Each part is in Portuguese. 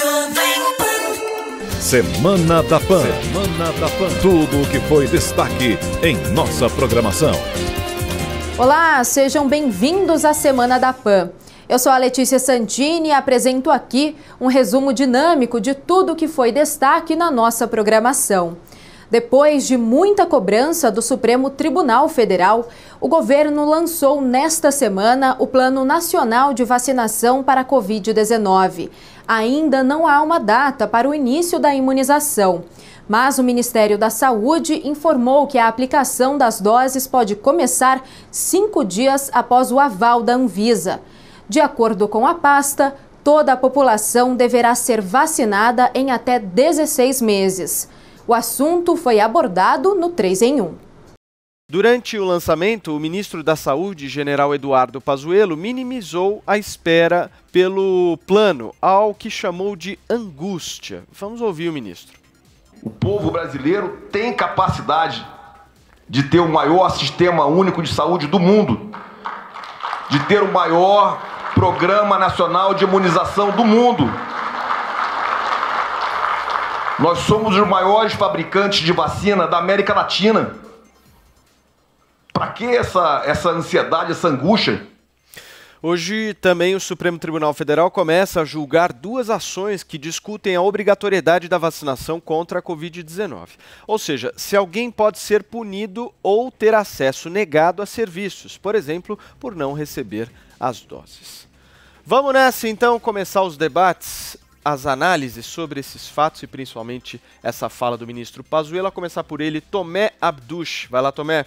Jovem Pan. Semana da Pan. Semana da Pan. Tudo o que foi destaque em nossa programação. Olá, sejam bem-vindos à Semana da Pan. Eu sou a Letícia Santini e apresento aqui um resumo dinâmico de tudo o que foi destaque na nossa programação. Depois de muita cobrança do Supremo Tribunal Federal, o governo lançou nesta semana o Plano Nacional de Vacinação para a Covid-19. Ainda não há uma data para o início da imunização, mas o Ministério da Saúde informou que a aplicação das doses pode começar cinco dias após o aval da Anvisa. De acordo com a pasta, toda a população deverá ser vacinada em até 16 meses. O assunto foi abordado no 3 em 1. Durante o lançamento, o ministro da Saúde, general Eduardo Pazuello, minimizou a espera pelo plano ao que chamou de angústia. Vamos ouvir o ministro. O povo brasileiro tem capacidade de ter o maior sistema único de saúde do mundo, de ter o maior programa nacional de imunização do mundo. Nós somos os maiores fabricantes de vacina da América Latina. Para que essa, essa ansiedade, essa angústia? Hoje também o Supremo Tribunal Federal começa a julgar duas ações que discutem a obrigatoriedade da vacinação contra a Covid-19. Ou seja, se alguém pode ser punido ou ter acesso negado a serviços, por exemplo, por não receber as doses. Vamos nessa então começar os debates as análises sobre esses fatos e principalmente essa fala do ministro Pazuello. A começar por ele, Tomé Abdush. Vai lá, Tomé.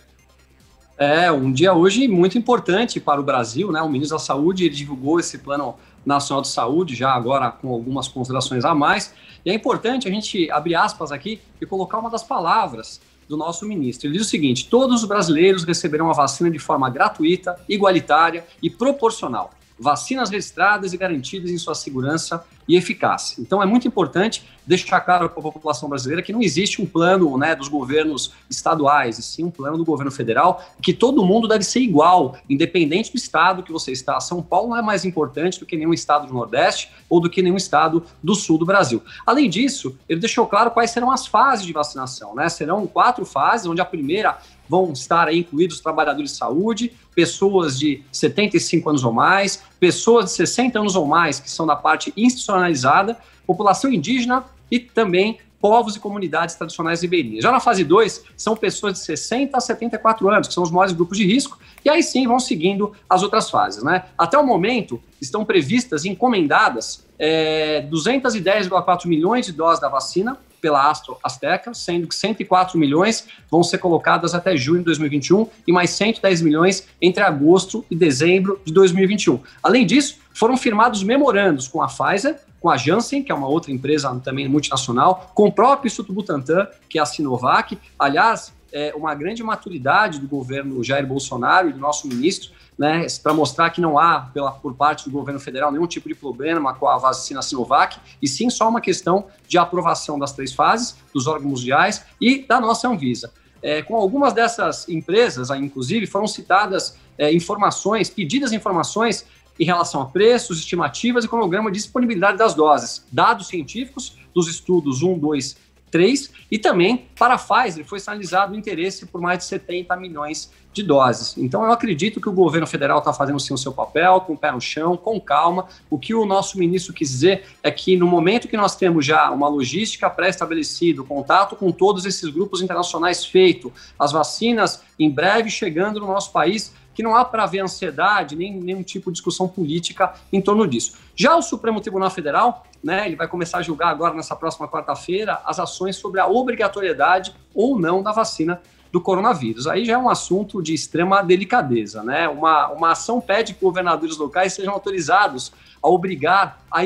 É, um dia hoje muito importante para o Brasil, né? O ministro da Saúde divulgou esse plano nacional de saúde, já agora com algumas considerações a mais. E é importante a gente abrir aspas aqui e colocar uma das palavras do nosso ministro. Ele diz o seguinte: todos os brasileiros receberão a vacina de forma gratuita, igualitária e proporcional. Vacinas registradas e garantidas em sua segurança e eficaz. Então é muito importante deixar claro para a população brasileira que não existe um plano né, dos governos estaduais, e sim um plano do governo federal, que todo mundo deve ser igual, independente do estado que você está. São Paulo não é mais importante do que nenhum estado do Nordeste ou do que nenhum estado do sul do Brasil. Além disso, ele deixou claro quais serão as fases de vacinação, né? Serão quatro fases, onde a primeira vão estar incluídos trabalhadores de saúde, pessoas de 75 anos ou mais, pessoas de 60 anos ou mais, que são da parte institucionalizada, população indígena e também povos e comunidades tradicionais ribeirinhas. Já na fase 2, são pessoas de 60 a 74 anos, que são os maiores grupos de risco, e aí sim vão seguindo as outras fases. Né? Até o momento, estão previstas eh, e encomendadas é, 210,4 milhões de doses da vacina, pela Astro Azteca, sendo que 104 milhões vão ser colocadas até junho de 2021 e mais 110 milhões entre agosto e dezembro de 2021. Além disso, foram firmados memorandos com a Pfizer, com a Janssen, que é uma outra empresa também multinacional, com o próprio Instituto Butantan, que é a Sinovac. Aliás, é uma grande maturidade do governo Jair Bolsonaro e do nosso ministro né, para mostrar que não há, pela, por parte do governo federal, nenhum tipo de problema com a vacina Sinovac, e sim só uma questão de aprovação das três fases, dos órgãos mundiais e da nossa Anvisa. É, com algumas dessas empresas, inclusive, foram citadas é, informações, pedidas informações em relação a preços, estimativas e cronograma de disponibilidade das doses, dados científicos dos estudos 1, 2 3, e também para a Pfizer foi sinalizado o interesse por mais de 70 milhões de doses. Então, eu acredito que o governo federal está fazendo sim o seu papel, com o pé no chão, com calma. O que o nosso ministro quis dizer é que, no momento que nós temos já uma logística pré-estabelecida, contato com todos esses grupos internacionais feito, as vacinas em breve chegando no nosso país, que não há para haver ansiedade, nem nenhum tipo de discussão política em torno disso. Já o Supremo Tribunal Federal, né, ele vai começar a julgar agora, nessa próxima quarta-feira, as ações sobre a obrigatoriedade ou não da vacina do coronavírus. Aí já é um assunto de extrema delicadeza, né? Uma, uma ação pede que governadores locais sejam autorizados a obrigar a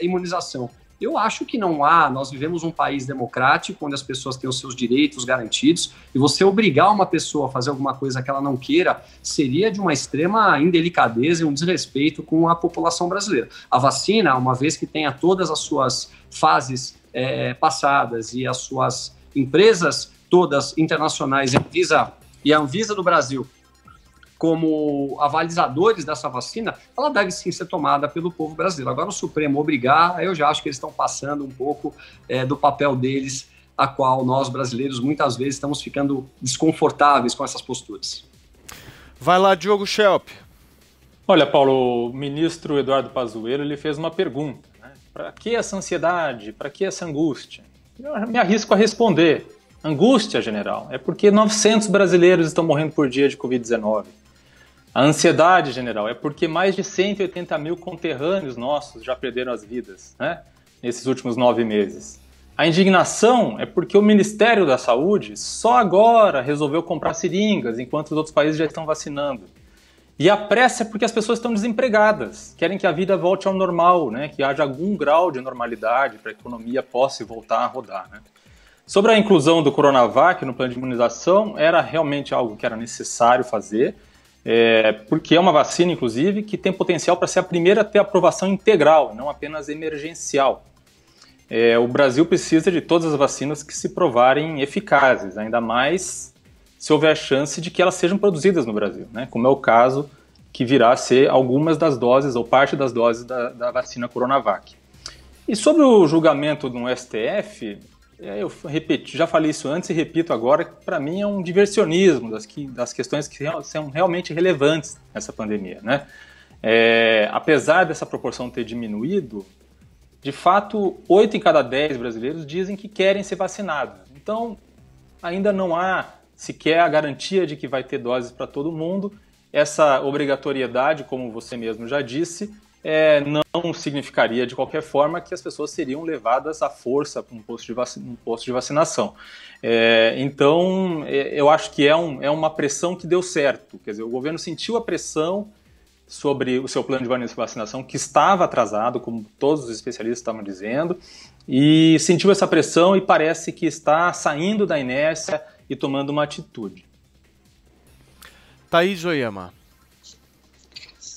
imunização. Eu acho que não há. Nós vivemos um país democrático onde as pessoas têm os seus direitos garantidos e você obrigar uma pessoa a fazer alguma coisa que ela não queira seria de uma extrema indelicadeza e um desrespeito com a população brasileira. A vacina, uma vez que tenha todas as suas fases é, passadas e as suas empresas todas internacionais, a Anvisa e a Anvisa do Brasil como avalizadores dessa vacina, ela deve sim ser tomada pelo povo brasileiro. Agora, o Supremo obrigar, eu já acho que eles estão passando um pouco é, do papel deles, a qual nós brasileiros muitas vezes estamos ficando desconfortáveis com essas posturas. Vai lá, Diogo Schelp. Olha, Paulo, o ministro Eduardo Pazuello ele fez uma pergunta. Né? Para que essa ansiedade? Para que essa angústia? Eu me arrisco a responder. Angústia, general, é porque 900 brasileiros estão morrendo por dia de Covid-19. A ansiedade, general, é porque mais de 180 mil conterrâneos nossos já perderam as vidas, né? Nesses últimos nove meses. A indignação é porque o Ministério da Saúde só agora resolveu comprar seringas, enquanto os outros países já estão vacinando. E a pressa é porque as pessoas estão desempregadas, querem que a vida volte ao normal, né? que haja algum grau de normalidade para a economia possa voltar a rodar. Né? Sobre a inclusão do Coronavac no plano de imunização, era realmente algo que era necessário fazer, é, porque é uma vacina, inclusive, que tem potencial para ser a primeira a ter aprovação integral, não apenas emergencial. É, o Brasil precisa de todas as vacinas que se provarem eficazes, ainda mais se houver a chance de que elas sejam produzidas no Brasil, né? como é o caso que virá a ser algumas das doses ou parte das doses da, da vacina Coronavac. E sobre o julgamento do STF, é, eu repito já falei isso antes e repito agora, que para mim é um diversionismo das, que, das questões que são realmente relevantes nessa pandemia, né? É, apesar dessa proporção ter diminuído, de fato, 8 em cada 10 brasileiros dizem que querem ser vacinados. Então, ainda não há sequer a garantia de que vai ter doses para todo mundo. Essa obrigatoriedade, como você mesmo já disse, é, não significaria de qualquer forma que as pessoas seriam levadas à força para um posto de, um posto de vacinação. É, então, é, eu acho que é, um, é uma pressão que deu certo. Quer dizer, o governo sentiu a pressão sobre o seu plano de vacinação, que estava atrasado, como todos os especialistas estavam dizendo, e sentiu essa pressão e parece que está saindo da inércia e tomando uma atitude. Thaís Joyama.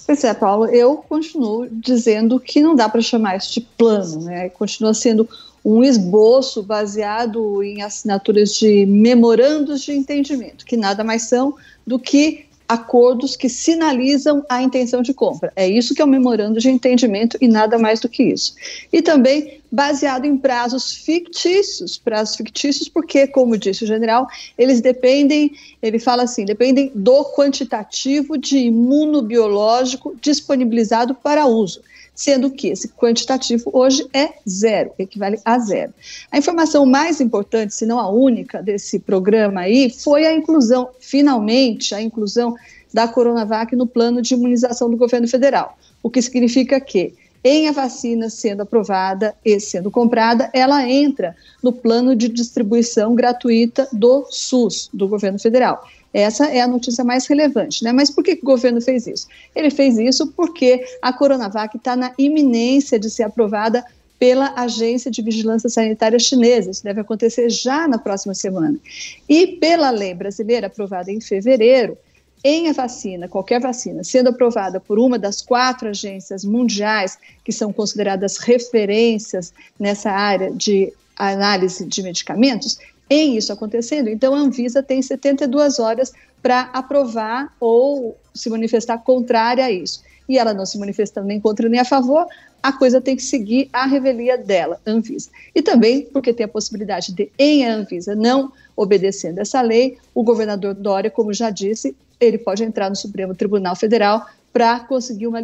Pois é, Paulo, eu continuo dizendo que não dá para chamar isso de plano, né? Continua sendo um esboço baseado em assinaturas de memorandos de entendimento, que nada mais são do que acordos que sinalizam a intenção de compra. É isso que é o um memorando de entendimento e nada mais do que isso. E também baseado em prazos fictícios, prazos fictícios porque, como disse o general, eles dependem, ele fala assim, dependem do quantitativo de imunobiológico disponibilizado para uso sendo que esse quantitativo hoje é zero, equivale a zero. A informação mais importante, se não a única, desse programa aí foi a inclusão, finalmente, a inclusão da Coronavac no plano de imunização do governo federal, o que significa que em a vacina sendo aprovada e sendo comprada, ela entra no plano de distribuição gratuita do SUS, do governo federal. Essa é a notícia mais relevante, né? Mas por que, o governo fez isso? Ele fez isso porque a Coronavac está na iminência de ser aprovada pela Agência de Vigilância Sanitária Chinesa. Isso deve acontecer já na próxima semana. E pela lei brasileira, aprovada em fevereiro, em a vacina, qualquer vacina, sendo aprovada por uma das quatro agências mundiais que são consideradas referências nessa área de análise de medicamentos, tem isso acontecendo. Então, a Anvisa tem 72 horas para aprovar ou se manifestar contrária a isso. E ela não se manifestando nem contra nem a favor, a coisa tem que seguir a revelia dela, Anvisa. E também porque tem a possibilidade de, em Anvisa não obedecendo essa lei, o governador Dória, como já disse, ele pode entrar no Supremo Tribunal Federal para conseguir uma,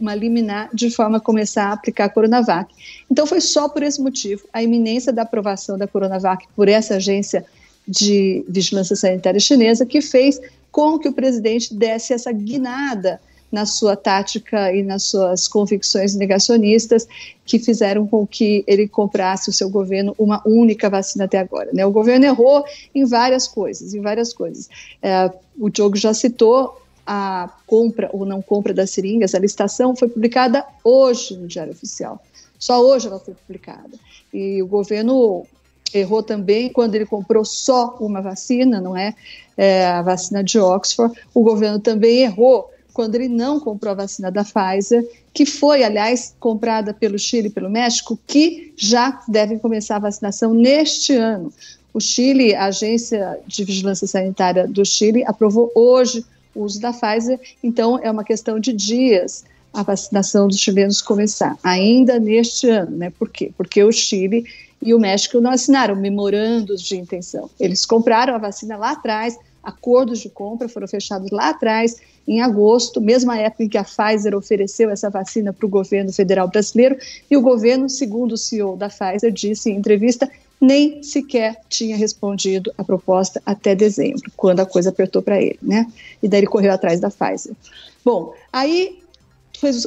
uma liminar de forma a começar a aplicar a Coronavac. Então, foi só por esse motivo, a iminência da aprovação da Coronavac por essa agência de vigilância sanitária chinesa, que fez com que o presidente desse essa guinada na sua tática e nas suas convicções negacionistas, que fizeram com que ele comprasse o seu governo uma única vacina até agora. Né? O governo errou em várias coisas, em várias coisas. É, o Diogo já citou a compra ou não compra das seringas, a licitação foi publicada hoje no Diário Oficial. Só hoje ela foi publicada. E o governo errou também quando ele comprou só uma vacina, não é? é? a vacina de Oxford. O governo também errou quando ele não comprou a vacina da Pfizer, que foi, aliás, comprada pelo Chile e pelo México, que já devem começar a vacinação neste ano. O Chile, a Agência de Vigilância Sanitária do Chile, aprovou hoje o uso da Pfizer, então é uma questão de dias a vacinação dos chilenos começar, ainda neste ano, né? Por quê? Porque o Chile e o México não assinaram memorandos de intenção. Eles compraram a vacina lá atrás, acordos de compra foram fechados lá atrás, em agosto, mesma época em que a Pfizer ofereceu essa vacina para o governo federal brasileiro, e o governo, segundo o CEO da Pfizer, disse em entrevista, nem sequer tinha respondido a proposta até dezembro, quando a coisa apertou para ele, né? E daí ele correu atrás da Pfizer. Bom, aí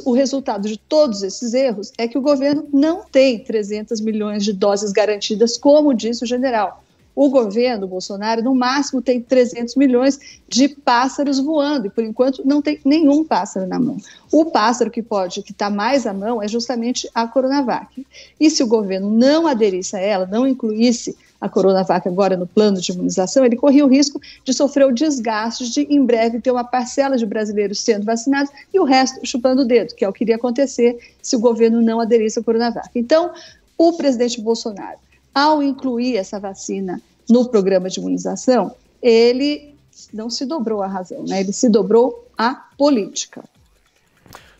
o resultado de todos esses erros é que o governo não tem 300 milhões de doses garantidas, como disse o general. O governo Bolsonaro, no máximo, tem 300 milhões de pássaros voando e, por enquanto, não tem nenhum pássaro na mão. O pássaro que pode, que está mais à mão, é justamente a Coronavac. E se o governo não aderisse a ela, não incluísse a Coronavac agora no plano de imunização, ele corria o risco de sofrer o desgaste de, em breve, ter uma parcela de brasileiros sendo vacinados e o resto chupando o dedo, que é o que iria acontecer se o governo não aderisse à Coronavac. Então, o presidente Bolsonaro ao incluir essa vacina no programa de imunização, ele não se dobrou a razão, né? ele se dobrou a política.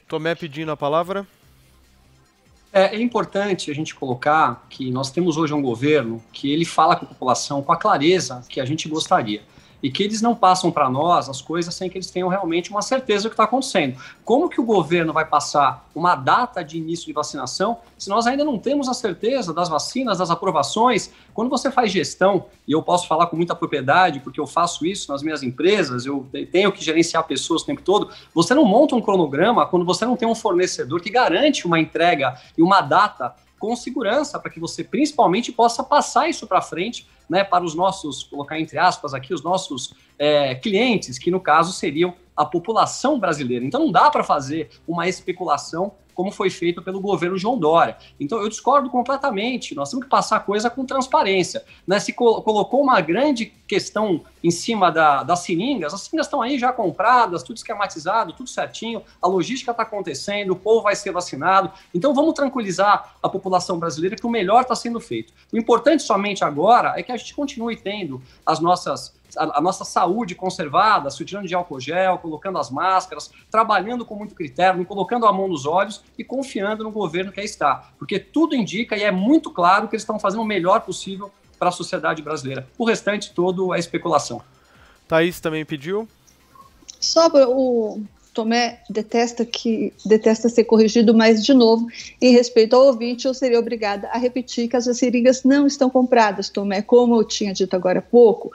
Tomé pedindo a palavra. É, é, importante a gente colocar que nós temos hoje um governo que ele fala com a população com a clareza que a gente gostaria e que eles não passam para nós as coisas sem que eles tenham realmente uma certeza do que está acontecendo. Como que o governo vai passar uma data de início de vacinação se nós ainda não temos a certeza das vacinas, das aprovações? Quando você faz gestão, e eu posso falar com muita propriedade, porque eu faço isso nas minhas empresas, eu tenho que gerenciar pessoas o tempo todo, você não monta um cronograma quando você não tem um fornecedor que garante uma entrega e uma data com segurança, para que você principalmente possa passar isso para frente, né, para os nossos, colocar entre aspas aqui, os nossos é, clientes, que no caso seriam a população brasileira. Então não dá para fazer uma especulação como foi feito pelo governo João Dória. Então, eu discordo completamente. Nós temos que passar a coisa com transparência. Né? Se colocou uma grande questão em cima da, das seringas, as seringas estão aí já compradas, tudo esquematizado, tudo certinho, a logística está acontecendo, o povo vai ser vacinado. Então, vamos tranquilizar a população brasileira que o melhor está sendo feito. O importante somente agora é que a gente continue tendo as nossas a, a nossa saúde conservada, se utilizando de álcool gel, colocando as máscaras, trabalhando com muito critério, colocando a mão nos olhos e confiando no governo que aí está. Porque tudo indica e é muito claro que eles estão fazendo o melhor possível para a sociedade brasileira. O restante todo é especulação. Thaís também pediu. Sobre o Tomé detesta que detesta ser corrigido, mas de novo, em respeito ao ouvinte, eu seria obrigada a repetir que as seringas não estão compradas, Tomé, como eu tinha dito agora há pouco.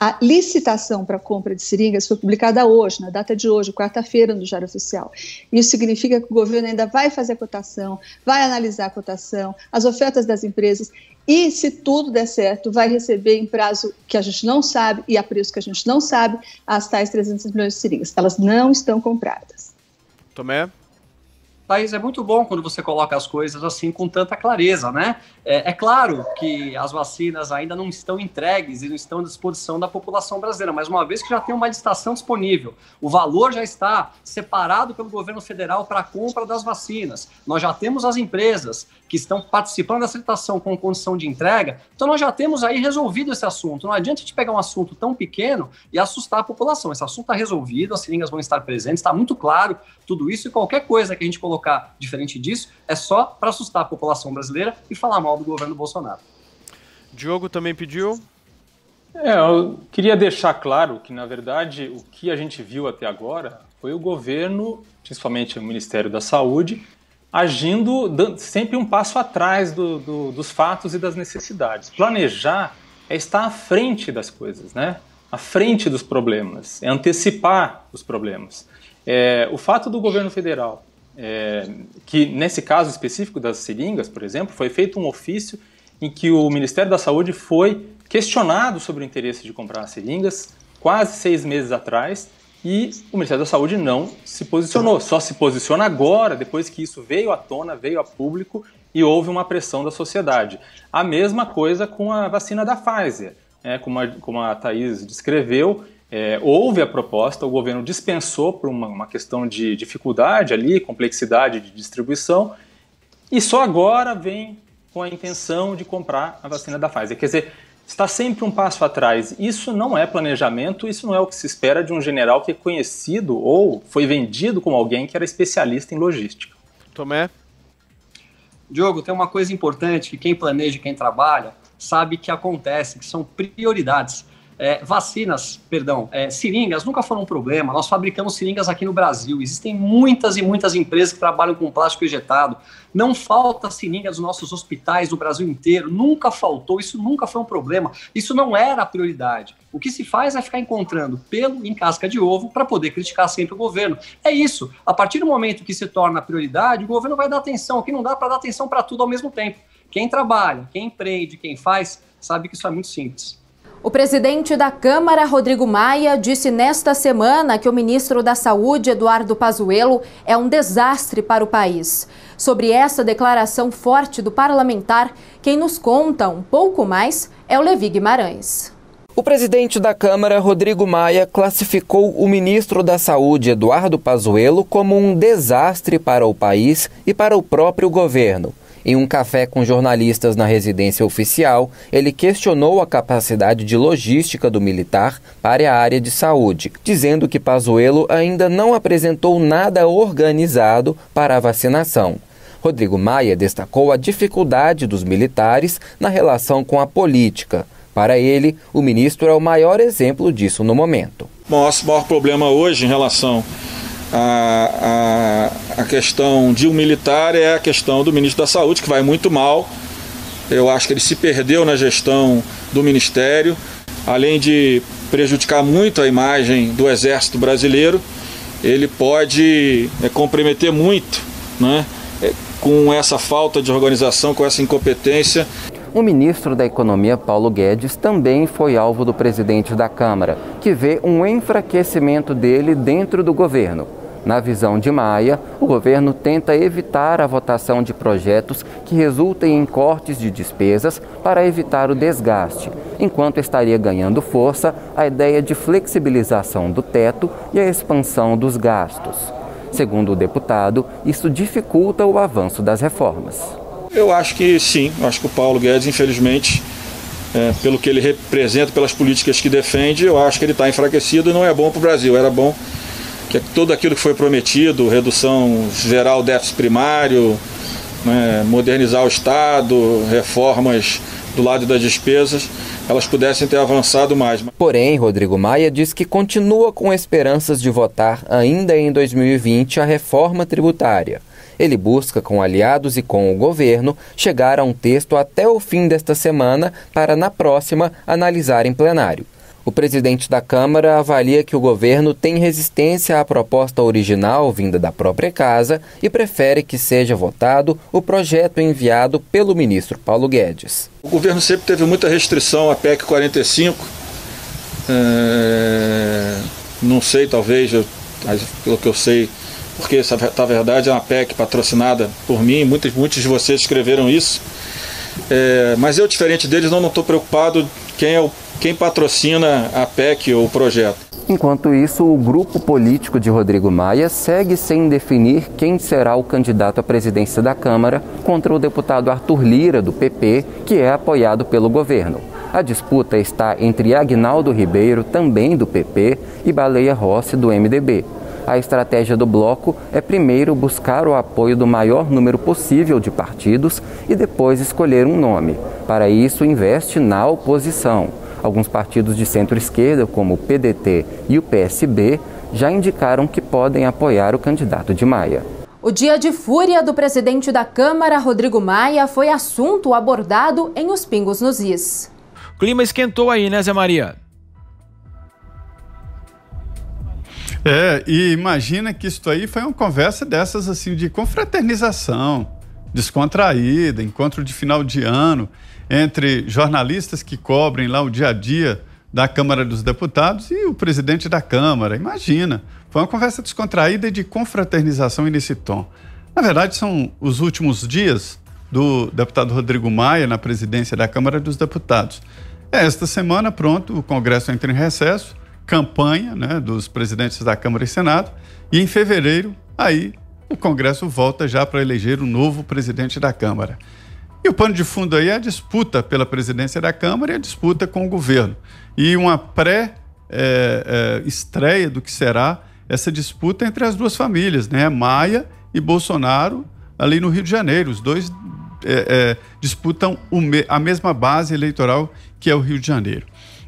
A licitação para compra de seringas foi publicada hoje, na data de hoje, quarta-feira, no Diário Oficial. Isso significa que o governo ainda vai fazer a cotação, vai analisar a cotação, as ofertas das empresas e, se tudo der certo, vai receber em prazo que a gente não sabe e a preço que a gente não sabe as tais 300 milhões de seringas. Elas não estão compradas. Tomé? Thaís, é muito bom quando você coloca as coisas assim com tanta clareza, né? É, é, claro que as vacinas ainda não estão entregues e não estão à disposição da população brasileira, mas uma vez que já tem uma licitação disponível, o valor já está separado pelo governo federal para a compra das vacinas. Nós já temos as empresas que estão participando dessa licitação com condição de entrega, então nós já temos aí resolvido esse assunto. Não adianta a gente pegar um assunto tão pequeno e assustar a população. Esse assunto está resolvido, as seringas vão estar presentes, está muito claro tudo isso e qualquer coisa que a gente colocar colocar diferente disso é só para assustar a população brasileira e falar mal do governo Bolsonaro. Diogo também pediu. É, eu queria deixar claro que, na verdade, o que a gente viu até agora foi o governo, principalmente o Ministério da Saúde, agindo sempre um passo atrás do, do, dos fatos e das necessidades. Planejar é estar à frente das coisas, né? à frente dos problemas, é antecipar os problemas. É, o fato do governo federal é, que nesse caso específico das seringas, por exemplo, foi feito um ofício em que o Ministério da Saúde foi questionado sobre o interesse de comprar as seringas quase seis meses atrás e o Ministério da Saúde não se posicionou. Só se posiciona agora, depois que isso veio à tona, veio a público e houve uma pressão da sociedade. A mesma coisa com a vacina da Pfizer. É, como, a, como a Thaís descreveu, é, houve a proposta, o governo dispensou por uma, uma questão de dificuldade ali, complexidade de distribuição, e só agora vem com a intenção de comprar a vacina da Pfizer. Quer dizer, está sempre um passo atrás. Isso não é planejamento, isso não é o que se espera de um general que é conhecido ou foi vendido como alguém que era especialista em logística. Tomé? Diogo, tem uma coisa importante que quem planeja, quem trabalha, sabe que acontece, que são prioridades. É, vacinas, perdão, é, seringas nunca foram um problema. Nós fabricamos seringas aqui no Brasil. Existem muitas e muitas empresas que trabalham com plástico injetado. Não falta seringa nos nossos hospitais no Brasil inteiro. Nunca faltou. Isso nunca foi um problema. Isso não era a prioridade. O que se faz é ficar encontrando pelo em casca de ovo para poder criticar sempre o governo. É isso. A partir do momento que se torna prioridade, o governo vai dar atenção. O que não dá para dar atenção para tudo ao mesmo tempo. Quem trabalha, quem empreende, quem faz, sabe que isso é muito simples. O presidente da Câmara, Rodrigo Maia, disse nesta semana que o ministro da Saúde, Eduardo Pazuello, é um desastre para o país. Sobre essa declaração forte do parlamentar, quem nos conta um pouco mais é o Levi Guimarães. O presidente da Câmara, Rodrigo Maia, classificou o ministro da Saúde, Eduardo Pazuello, como um desastre para o país e para o próprio governo. Em um café com jornalistas na residência oficial, ele questionou a capacidade de logística do militar para a área de saúde, dizendo que Pazuello ainda não apresentou nada organizado para a vacinação. Rodrigo Maia destacou a dificuldade dos militares na relação com a política. Para ele, o ministro é o maior exemplo disso no momento. Nosso maior problema hoje em relação a, a, a questão de um militar é a questão do ministro da Saúde, que vai muito mal. Eu acho que ele se perdeu na gestão do ministério, além de prejudicar muito a imagem do Exército Brasileiro, ele pode é, comprometer muito né, é, com essa falta de organização, com essa incompetência. O ministro da Economia, Paulo Guedes, também foi alvo do presidente da Câmara, que vê um enfraquecimento dele dentro do governo. Na visão de Maia, o governo tenta evitar a votação de projetos que resultem em cortes de despesas para evitar o desgaste, enquanto estaria ganhando força a ideia de flexibilização do teto e a expansão dos gastos. Segundo o deputado, isso dificulta o avanço das reformas. Eu acho que sim, acho que o Paulo Guedes, infelizmente, é, pelo que ele representa, pelas políticas que defende, eu acho que ele está enfraquecido e não é bom para o Brasil. Era bom que é tudo aquilo que foi prometido, redução geral déficit primário, né, modernizar o Estado, reformas do lado das despesas, elas pudessem ter avançado mais. Porém, Rodrigo Maia diz que continua com esperanças de votar ainda em 2020 a reforma tributária. Ele busca, com aliados e com o governo, chegar a um texto até o fim desta semana para, na próxima, analisar em plenário. O presidente da Câmara avalia que o governo tem resistência à proposta original vinda da própria casa e prefere que seja votado o projeto enviado pelo ministro Paulo Guedes. O governo sempre teve muita restrição à PEC 45. É... Não sei, talvez, eu... pelo que eu sei, porque essa, na tá, verdade, é uma PEC patrocinada por mim, muitos, muitos de vocês escreveram isso. É... Mas eu, diferente deles, não estou preocupado quem é o quem patrocina a PEC ou o projeto? Enquanto isso, o grupo político de Rodrigo Maia segue sem definir quem será o candidato à presidência da Câmara contra o deputado Arthur Lira, do PP, que é apoiado pelo governo. A disputa está entre Agnaldo Ribeiro, também do PP, e Baleia Rossi, do MDB. A estratégia do bloco é primeiro buscar o apoio do maior número possível de partidos e depois escolher um nome. Para isso, investe na oposição. Alguns partidos de centro-esquerda, como o PDT e o PSB, já indicaram que podem apoiar o candidato de Maia. O dia de fúria do presidente da Câmara, Rodrigo Maia, foi assunto abordado em Os Pingos nos Is. O clima esquentou aí, né, Zé Maria? É, e imagina que isso aí foi uma conversa dessas assim de confraternização, descontraída, encontro de final de ano entre jornalistas que cobrem lá o dia a dia da Câmara dos Deputados e o presidente da Câmara. Imagina. Foi uma conversa descontraída e de confraternização nesse tom. Na verdade, são os últimos dias do deputado Rodrigo Maia na presidência da Câmara dos Deputados. É esta semana, pronto, o Congresso entra em recesso, campanha né, dos presidentes da Câmara e Senado, e em fevereiro, aí, o Congresso volta já para eleger o novo presidente da Câmara. E o pano de fundo aí é a disputa pela presidência da Câmara e a disputa com o governo. E uma pré-estreia é, é, do que será essa disputa entre as duas famílias, né? Maia e Bolsonaro, ali no Rio de Janeiro. Os dois é, é disputam a mesma base eleitoral que é o Rio de Janeiro.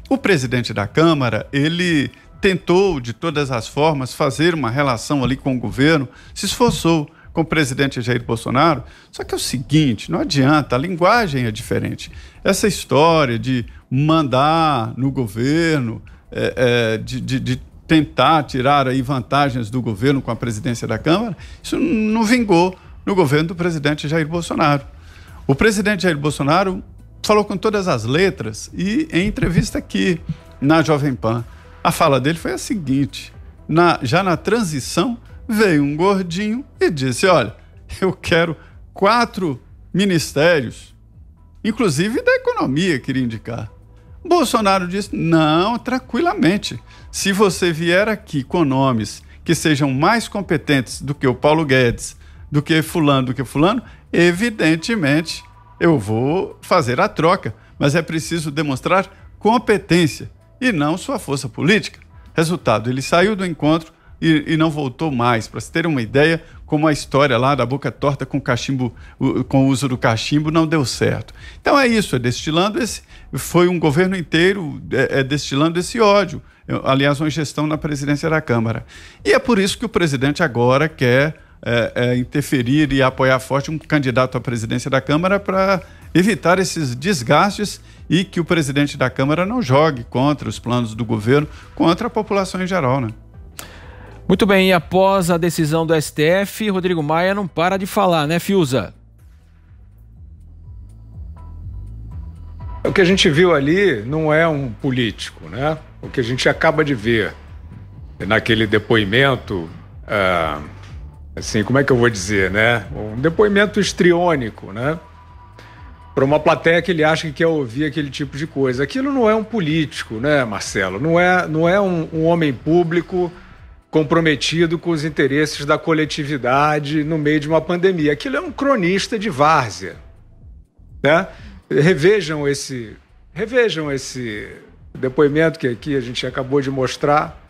O presidente da Câmara, ele tentou de todas as formas fazer uma relação ali com o governo, se esforçou, com o presidente Jair Bolsonaro. Só que é o seguinte: não adianta, a linguagem é diferente. Essa história de mandar no governo, é, é, de, de, de tentar tirar aí vantagens do governo com a presidência da Câmara, isso não vingou no governo do presidente Jair Bolsonaro. O presidente Jair Bolsonaro falou com todas as letras e em entrevista aqui na Jovem Pan, a fala dele foi a seguinte: na, já na transição veio um gordinho e disse: Olha, eu quero quatro ministérios, inclusive da economia, queria indicar. Bolsonaro disse: Não, tranquilamente. Se você vier aqui com nomes que sejam mais competentes do que o Paulo Guedes, do que Fulano, do que Fulano, evidentemente eu vou fazer a troca, mas é preciso demonstrar competência e não sua força política. Resultado: ele saiu do encontro e, e não voltou mais. Para se ter uma ideia, como a história lá da boca torta com cachimbo, com o uso do cachimbo não deu certo. Então é isso, é destilando esse, foi um governo inteiro é, é destilando esse ódio. Aliás, uma gestão na presidência da Câmara. E é por isso que o presidente agora quer é, é, interferir e apoiar forte um candidato à presidência da Câmara para evitar esses desgastes e que o presidente da Câmara não jogue contra os planos do governo, contra a população em geral, né? Muito bem, e após a decisão do STF, Rodrigo Maia não para de falar, né, Fiuza? O que a gente viu ali não é um político, né? O que a gente acaba de ver naquele depoimento, ah, assim, como é que eu vou dizer, né? Um depoimento estriônico, né? Para uma plateia que ele acha que quer ouvir aquele tipo de coisa. Aquilo não é um político, né, Marcelo? Não é, não é um, um homem público comprometido com os interesses da coletividade no meio de uma pandemia. Aquilo é um cronista de várzea. Né? Revejam esse, revejam esse depoimento que aqui a gente acabou de mostrar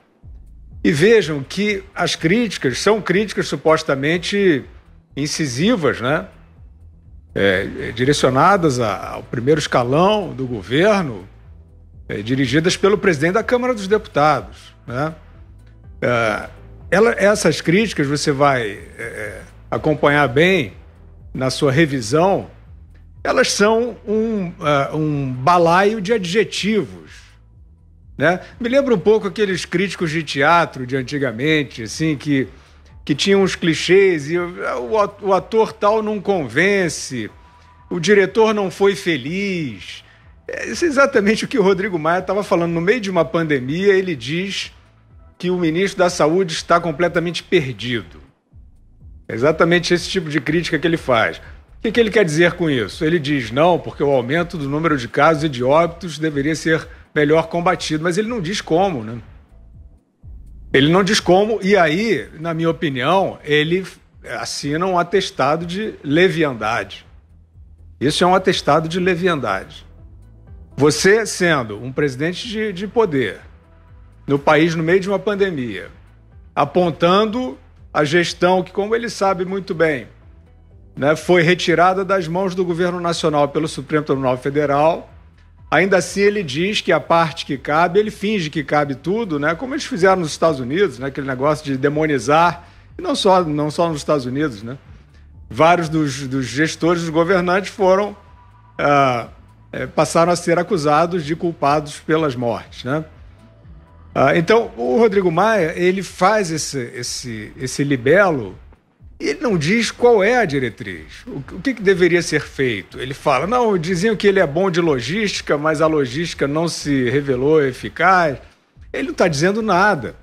e vejam que as críticas são críticas supostamente incisivas, né? É, é direcionadas ao primeiro escalão do governo, é, dirigidas pelo presidente da Câmara dos Deputados, né? Ah, ela, essas críticas você vai é, acompanhar bem na sua revisão, elas são um, uh, um balaio de adjetivos. Né? Me lembra um pouco aqueles críticos de teatro de antigamente, assim, que, que tinham uns clichês e ah, o, o ator tal não convence, o diretor não foi feliz. É, isso é exatamente o que o Rodrigo Maia estava falando. No meio de uma pandemia, ele diz que o ministro da Saúde está completamente perdido. É exatamente esse tipo de crítica que ele faz. O que ele quer dizer com isso? Ele diz não, porque o aumento do número de casos e de óbitos deveria ser melhor combatido, mas ele não diz como, né? Ele não diz como, e aí, na minha opinião, ele assina um atestado de leviandade. Isso é um atestado de leviandade. Você sendo um presidente de, de poder, no país no meio de uma pandemia, apontando a gestão que, como ele sabe muito bem, né, foi retirada das mãos do governo nacional pelo Supremo Tribunal Federal. Ainda assim, ele diz que a parte que cabe, ele finge que cabe tudo, né, como eles fizeram nos Estados Unidos, né, aquele negócio de demonizar, e não só, não só nos Estados Unidos. Né, vários dos, dos gestores, dos governantes foram. Uh, passaram a ser acusados de culpados pelas mortes. Né? Ah, então, o Rodrigo Maia, ele faz esse, esse, esse libelo e ele não diz qual é a diretriz, o, o que, que, deveria ser feito. Ele fala, não, diziam que ele é bom de logística, mas a logística não se revelou eficaz. Ele não está dizendo nada.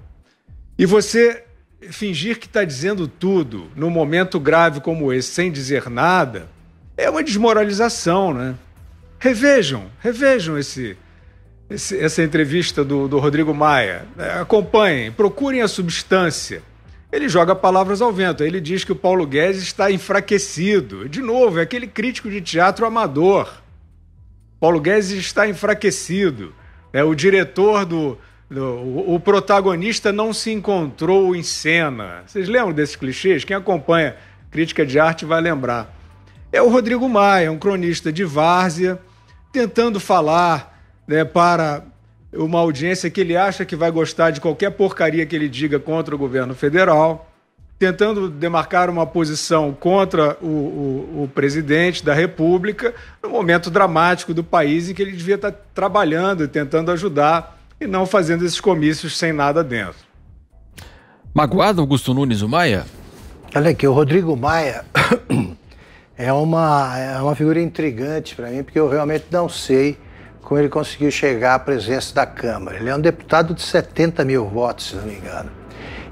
E você fingir que está dizendo tudo num momento grave como esse, sem dizer nada, é uma desmoralização, né? Revejam, revejam esse, esse, essa entrevista do, do Rodrigo Maia. É, acompanhem, procurem a substância. Ele joga palavras ao vento. Ele diz que o Paulo Guedes está enfraquecido. De novo, é aquele crítico de teatro amador. Paulo Guedes está enfraquecido. É o diretor do, o, protagonista não se encontrou em cena. Vocês lembram desses clichês? Quem acompanha crítica de arte vai lembrar. É o Rodrigo Maia, um cronista de várzea, tentando falar né, para uma audiência que ele acha que vai gostar de qualquer porcaria que ele diga contra o governo federal, tentando demarcar uma posição contra o, o, o presidente da República, no momento dramático do país em que ele devia estar trabalhando e tentando ajudar e não fazendo esses comícios sem nada dentro. Magoado Augusto Nunes, o Maia? Olha aqui, o Rodrigo Maia é uma, é uma figura intrigante para mim, porque eu realmente não sei como ele conseguiu chegar à presença da Câmara. Ele é um deputado de 70 mil votos, se não me engano.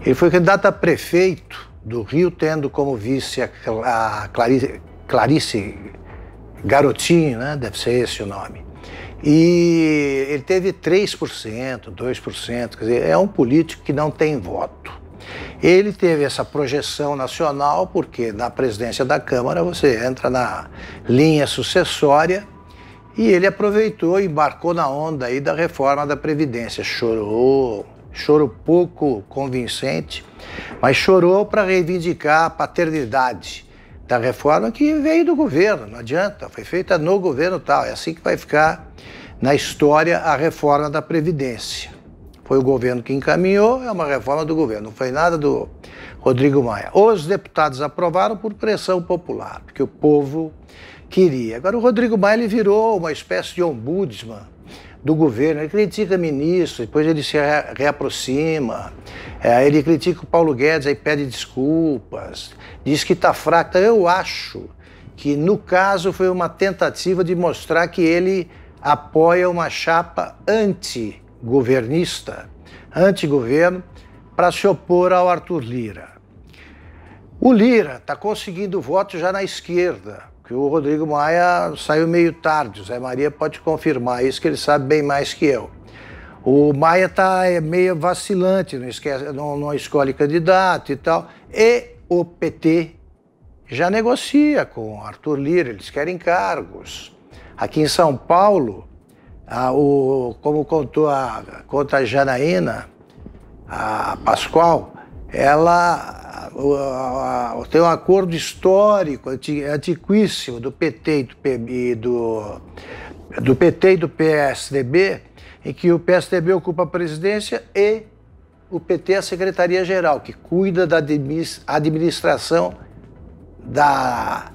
Ele foi candidato a prefeito do Rio, tendo como vice a Clarice, Clarice Garotinho, né? deve ser esse o nome. E ele teve 3%, 2%, quer dizer, é um político que não tem voto. Ele teve essa projeção nacional porque na presidência da Câmara você entra na linha sucessória e ele aproveitou e embarcou na onda aí da reforma da Previdência. Chorou, choro pouco convincente, mas chorou para reivindicar a paternidade da reforma que veio do governo, não adianta, foi feita no governo tal, é assim que vai ficar na história a reforma da Previdência. Foi o governo que encaminhou, é uma reforma do governo, não foi nada do Rodrigo Maia. Os deputados aprovaram por pressão popular, porque o povo queria. Agora, o Rodrigo Maia virou uma espécie de ombudsman do governo. Ele critica ministro, depois ele se reaproxima. É, ele critica o Paulo Guedes, aí pede desculpas, diz que está fraco. Então, eu acho que, no caso, foi uma tentativa de mostrar que ele apoia uma chapa anti-governista anti-governo para se opor ao Arthur Lira. O Lira está conseguindo voto já na esquerda que o Rodrigo Maia saiu meio tarde. O Zé Maria pode confirmar é isso, que ele sabe bem mais que eu. O Maia está é meio vacilante, não, esquece, não, não escolhe candidato e tal. E o PT já negocia com o Arthur Lira, eles querem cargos. Aqui em São Paulo, a, o, como contou a, conta a Janaína a Pascoal, ela tem um acordo histórico antiquíssimo do PT e do, do, do PT e do PSDB, em que o PSDB ocupa a presidência e o PT é a secretaria-geral, que cuida da administração da,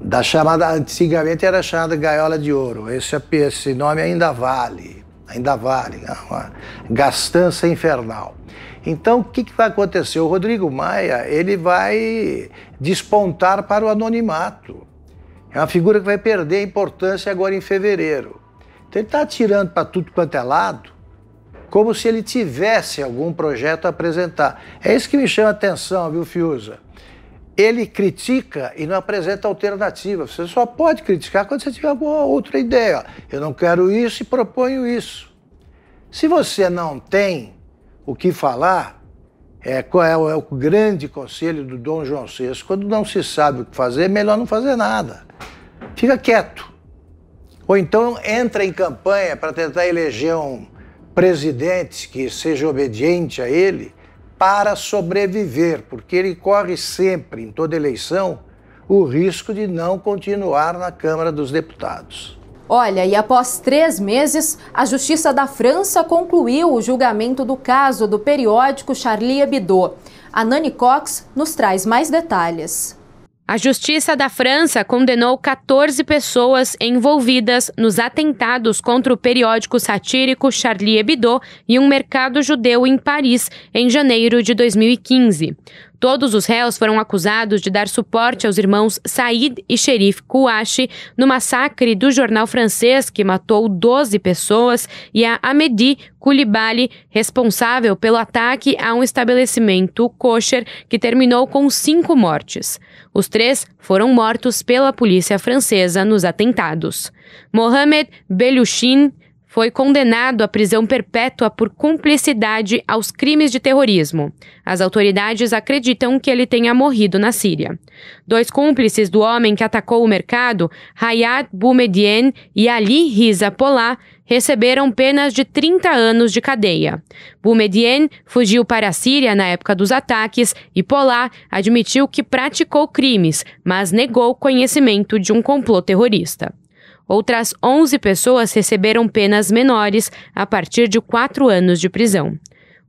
da chamada, antigamente era chamada gaiola de ouro. Esse, esse nome ainda vale ainda vale, né? uma gastança infernal. Então, o que, que vai acontecer? O Rodrigo Maia ele vai despontar para o anonimato. É uma figura que vai perder a importância agora em fevereiro. Então, ele está atirando para tudo quanto é lado, como se ele tivesse algum projeto a apresentar. É isso que me chama a atenção, viu, Fiuza? ele critica e não apresenta alternativa. Você só pode criticar quando você tiver alguma outra ideia. Eu não quero isso e proponho isso. Se você não tem o que falar, é, qual é, é o grande conselho do Dom João VI? Quando não se sabe o que fazer, é melhor não fazer nada. Fica quieto. Ou então entra em campanha para tentar eleger um presidente que seja obediente a ele para sobreviver, porque ele corre sempre, em toda eleição, o risco de não continuar na Câmara dos Deputados. Olha, e após três meses, a Justiça da França concluiu o julgamento do caso do periódico Charlie Hebdo. A Nani Cox nos traz mais detalhes. A Justiça da França condenou 14 pessoas envolvidas nos atentados contra o periódico satírico Charlie Hebdo e um mercado judeu em Paris em janeiro de 2015. Todos os réus foram acusados de dar suporte aos irmãos Said e Sherif Kouachi no massacre do jornal francês que matou 12 pessoas e a Amedi Koulibaly, responsável pelo ataque a um estabelecimento kosher que terminou com cinco mortes. Os três foram mortos pela polícia francesa nos atentados. Mohamed Belouchin foi condenado à prisão perpétua por cumplicidade aos crimes de terrorismo. As autoridades acreditam que ele tenha morrido na Síria. Dois cúmplices do homem que atacou o mercado, Hayat Boumedien e Ali Riza Polá, receberam penas de 30 anos de cadeia. Boumedien fugiu para a Síria na época dos ataques e Polá admitiu que praticou crimes, mas negou conhecimento de um complô terrorista. Outras 11 pessoas receberam penas menores, a partir de quatro anos de prisão.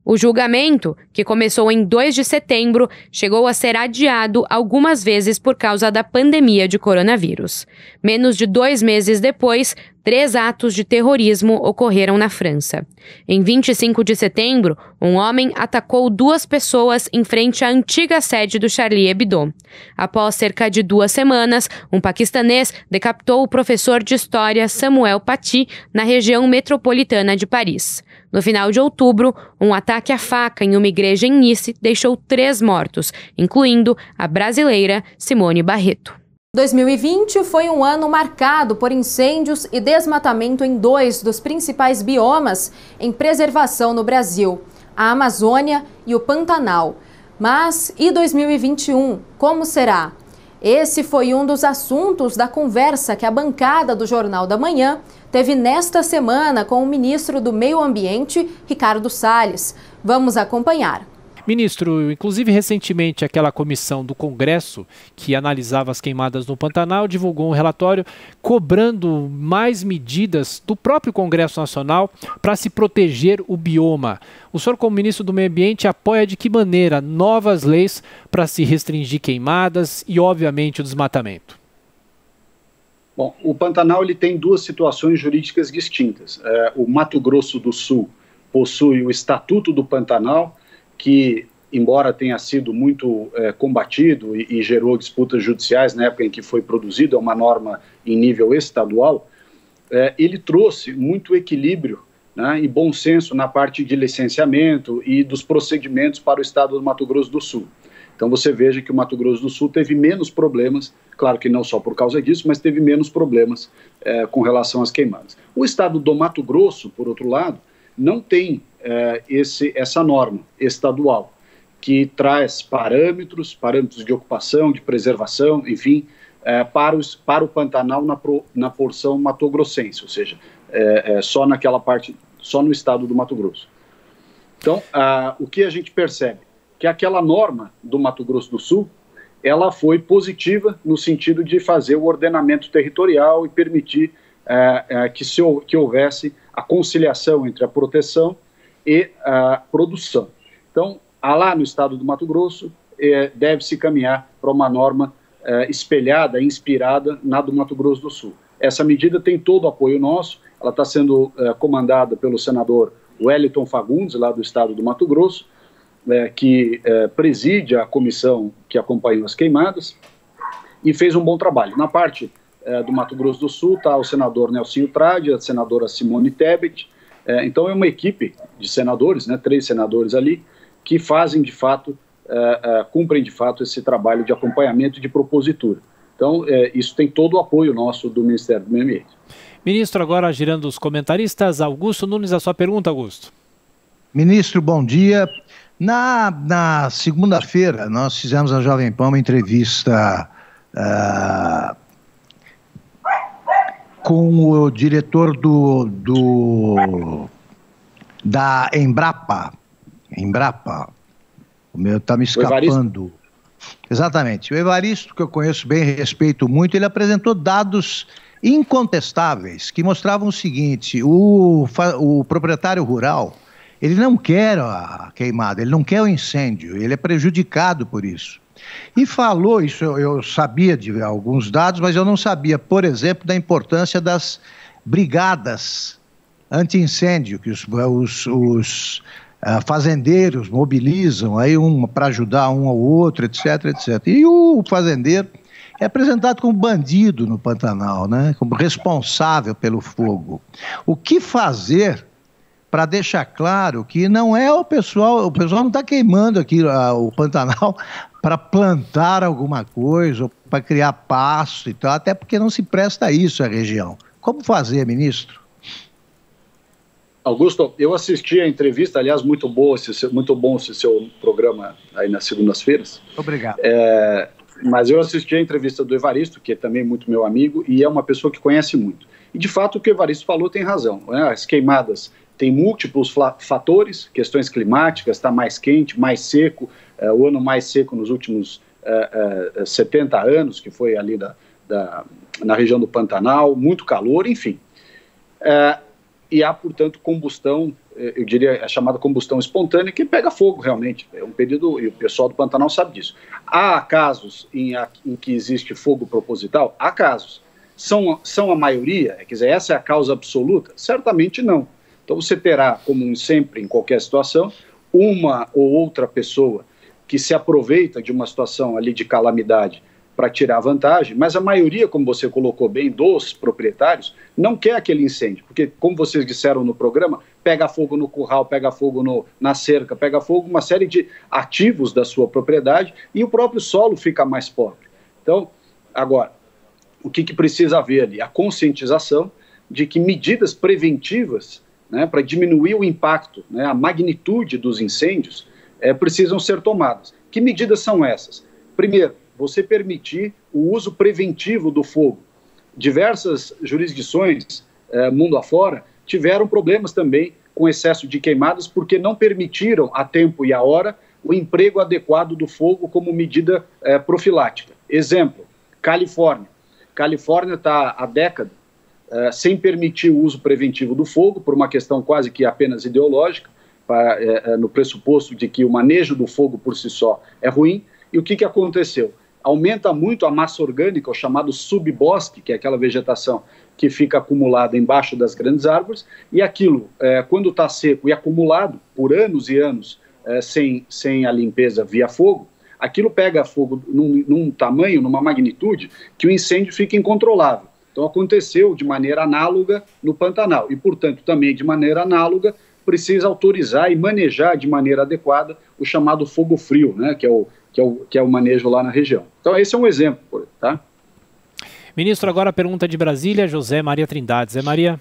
O julgamento, que começou em 2 de setembro, chegou a ser adiado algumas vezes por causa da pandemia de coronavírus. Menos de dois meses depois, três atos de terrorismo ocorreram na França. Em 25 de setembro, um homem atacou duas pessoas em frente à antiga sede do Charlie Hebdo. Após cerca de duas semanas, um paquistanês decapitou o professor de história Samuel Paty na região metropolitana de Paris. No final de outubro, um ataque à faca em uma igreja em Nice deixou três mortos, incluindo a brasileira Simone Barreto. 2020 foi um ano marcado por incêndios e desmatamento em dois dos principais biomas em preservação no Brasil, a Amazônia e o Pantanal. Mas e 2021? Como será? Esse foi um dos assuntos da conversa que a bancada do Jornal da Manhã teve nesta semana com o ministro do Meio Ambiente, Ricardo Salles. Vamos acompanhar. Ministro, inclusive recentemente aquela comissão do Congresso que analisava as queimadas no Pantanal divulgou um relatório cobrando mais medidas do próprio Congresso Nacional para se proteger o bioma. O senhor, como ministro do Meio Ambiente, apoia de que maneira novas leis para se restringir queimadas e, obviamente, o desmatamento? Bom, o Pantanal ele tem duas situações jurídicas distintas. É, o Mato Grosso do Sul possui o Estatuto do Pantanal, que, embora tenha sido muito é, combatido e, e, gerou disputas judiciais na época em que foi produzido, é uma norma em nível estadual, é, ele trouxe muito equilíbrio né, e bom senso na parte de licenciamento e dos procedimentos para o estado do Mato Grosso do Sul. Então você veja que o Mato Grosso do Sul teve menos problemas, claro que não só por causa disso, mas teve menos problemas é, com relação às queimadas. O estado do Mato Grosso, por outro lado, não tem é, esse, essa norma estadual, que traz parâmetros, parâmetros de ocupação, de preservação, enfim, é, para, os, para o Pantanal na, pro, na porção matogrossense, ou seja, é, é, só naquela parte, só no estado do Mato Grosso. Então, a, o que a gente percebe? Que aquela norma do Mato Grosso do Sul, ela foi positiva no sentido de fazer o ordenamento territorial e permitir é, é, que, se, que houvesse a conciliação entre a proteção e a produção. Então, lá no estado do Mato Grosso, eh, deve-se caminhar para uma norma eh, espelhada, inspirada na do Mato Grosso do Sul. Essa medida tem todo o apoio nosso, ela está sendo eh, comandada pelo senador Wellington Fagundes, lá do estado do Mato Grosso, que preside a comissão que acompanhou as queimadas e fez um bom trabalho. Na parte do Mato Grosso do Sul está o senador Nelson Trade, a senadora Simone Tebet, é, então é uma equipe de senadores, né, três senadores ali, que fazem de fato, é, é cumprem de fato esse trabalho de acompanhamento e de propositura. Então é, isso tem todo o apoio nosso do Ministério do Meio Ambiente. Ministro, agora girando os comentaristas, Augusto Nunes, a sua pergunta, Augusto. Ministro, bom dia. Na, na segunda-feira, nós fizemos na Jovem Pan uma entrevista ah, com o diretor do, do da Embrapa. Embrapa. O meu está me escapando. Exatamente. O Evaristo, que eu conheço bem, respeito muito, ele apresentou dados incontestáveis que mostravam o seguinte: o, o proprietário rural ele não quer a queimada, ele não quer o incêndio, ele é prejudicado por isso. E falou, isso eu, sabia de alguns dados, mas eu não sabia, por exemplo, da importância das brigadas anti-incêndio, que os, os, os ah, fazendeiros mobilizam aí um para ajudar um ao outro, etc, etc. E o fazendeiro é apresentado como bandido no Pantanal, né? como responsável pelo fogo. O que fazer para deixar claro que não é o pessoal, o pessoal não está queimando aqui a, ah, o Pantanal para plantar alguma coisa, para criar pasto e tal, até porque não se presta a isso a região. Como fazer, ministro? Augusto, eu assisti a entrevista, aliás, muito boa, muito bom esse seu programa aí nas segundas-feiras. Obrigado. É, mas eu assisti a entrevista do Evaristo, que é também muito meu amigo e é uma pessoa que conhece muito. E de fato o que o Evaristo falou tem razão. Né? As queimadas tem múltiplos fatores, questões climáticas, está mais quente, mais seco, é, o ano mais seco nos últimos é, é, 70 anos, que foi ali da, da, na região do Pantanal, muito calor, enfim. É, e há, portanto, combustão, é, eu diria, a é chamada combustão espontânea, que pega fogo realmente, é um período, e o pessoal do Pantanal sabe disso. Há casos em, em que existe fogo proposital? Há casos. São, são a maioria? Quer dizer, essa é a causa absoluta? Certamente não então você terá, como sempre em qualquer situação, uma ou outra pessoa que se aproveita de uma situação ali de calamidade para tirar vantagem, mas a maioria, como você colocou bem, dos proprietários não quer aquele incêndio, porque, como vocês disseram no programa, pega fogo no curral, pega fogo no, na cerca, pega fogo uma série de ativos da sua propriedade e o próprio solo fica mais pobre. Então, agora, o que, que precisa haver ali? A conscientização de que medidas preventivas né, para diminuir o impacto, né, a magnitude dos incêndios, é, precisam ser tomadas. Que medidas são essas? Primeiro, você permitir o uso preventivo do fogo. Diversas jurisdições, é, mundo afora, tiveram problemas também com excesso de queimadas porque não permitiram, a tempo e a hora, o emprego adequado do fogo como medida é, profilática. Exemplo, Califórnia. Califórnia está há décadas eh, sem permitir o uso preventivo do fogo, por uma questão quase que apenas ideológica, para, eh, eh, no pressuposto de que o manejo do fogo por si só é ruim. E o que, que aconteceu? Aumenta muito a massa orgânica, o chamado subbosque, que é aquela vegetação que fica acumulada embaixo das grandes árvores, e aquilo, quando está seco e acumulado por anos e anos sem, sem a limpeza via fogo, aquilo pega fogo num, num, tamanho, numa magnitude, que o incêndio fica incontrolável. Então, aconteceu de maneira análoga no Pantanal e, portanto, também de maneira análoga, precisa autorizar e manejar de maneira adequada o chamado fogo frio, né, que, é o, que, é o, que é o manejo lá na região. Então, esse é um exemplo, tá? Ministro, agora a pergunta de Brasília, José Maria Trindade. Zé Maria.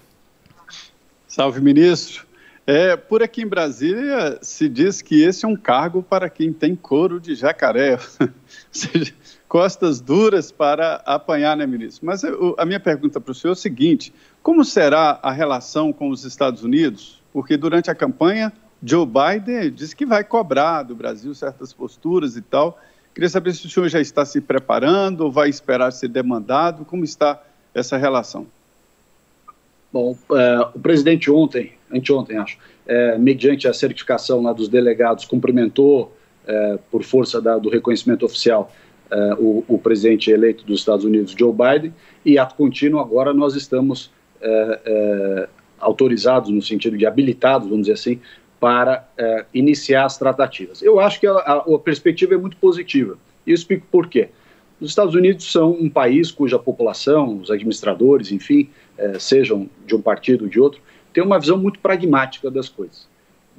Salve, ministro. É, por aqui em Brasília se diz que esse é um cargo para quem tem couro de jacaré. Ou seja, costas duras para apanhar, né, ministro? Mas eu, a minha pergunta para o senhor é o seguinte: como será a relação com os Estados Unidos? Porque durante a campanha, Joe Biden disse que vai cobrar do Brasil certas posturas e tal. Queria saber se o senhor já está se preparando ou vai esperar ser demandado. Como está essa relação? Bom, é, o presidente ontem, anteontem, acho, é, mediante a certificação lá dos delegados, cumprimentou, é, por força da, do reconhecimento oficial, eh, o, o, presidente eleito dos Estados Unidos, Joe Biden, e ato contínuo agora nós estamos eh, eh, autorizados, no sentido de habilitados, vamos dizer assim, para iniciar as tratativas. Eu acho que a, a, a perspectiva é muito positiva, e eu explico por quê. Os Estados Unidos são um país cuja população, os administradores, enfim, sejam de um partido ou de outro, tem uma visão muito pragmática das coisas.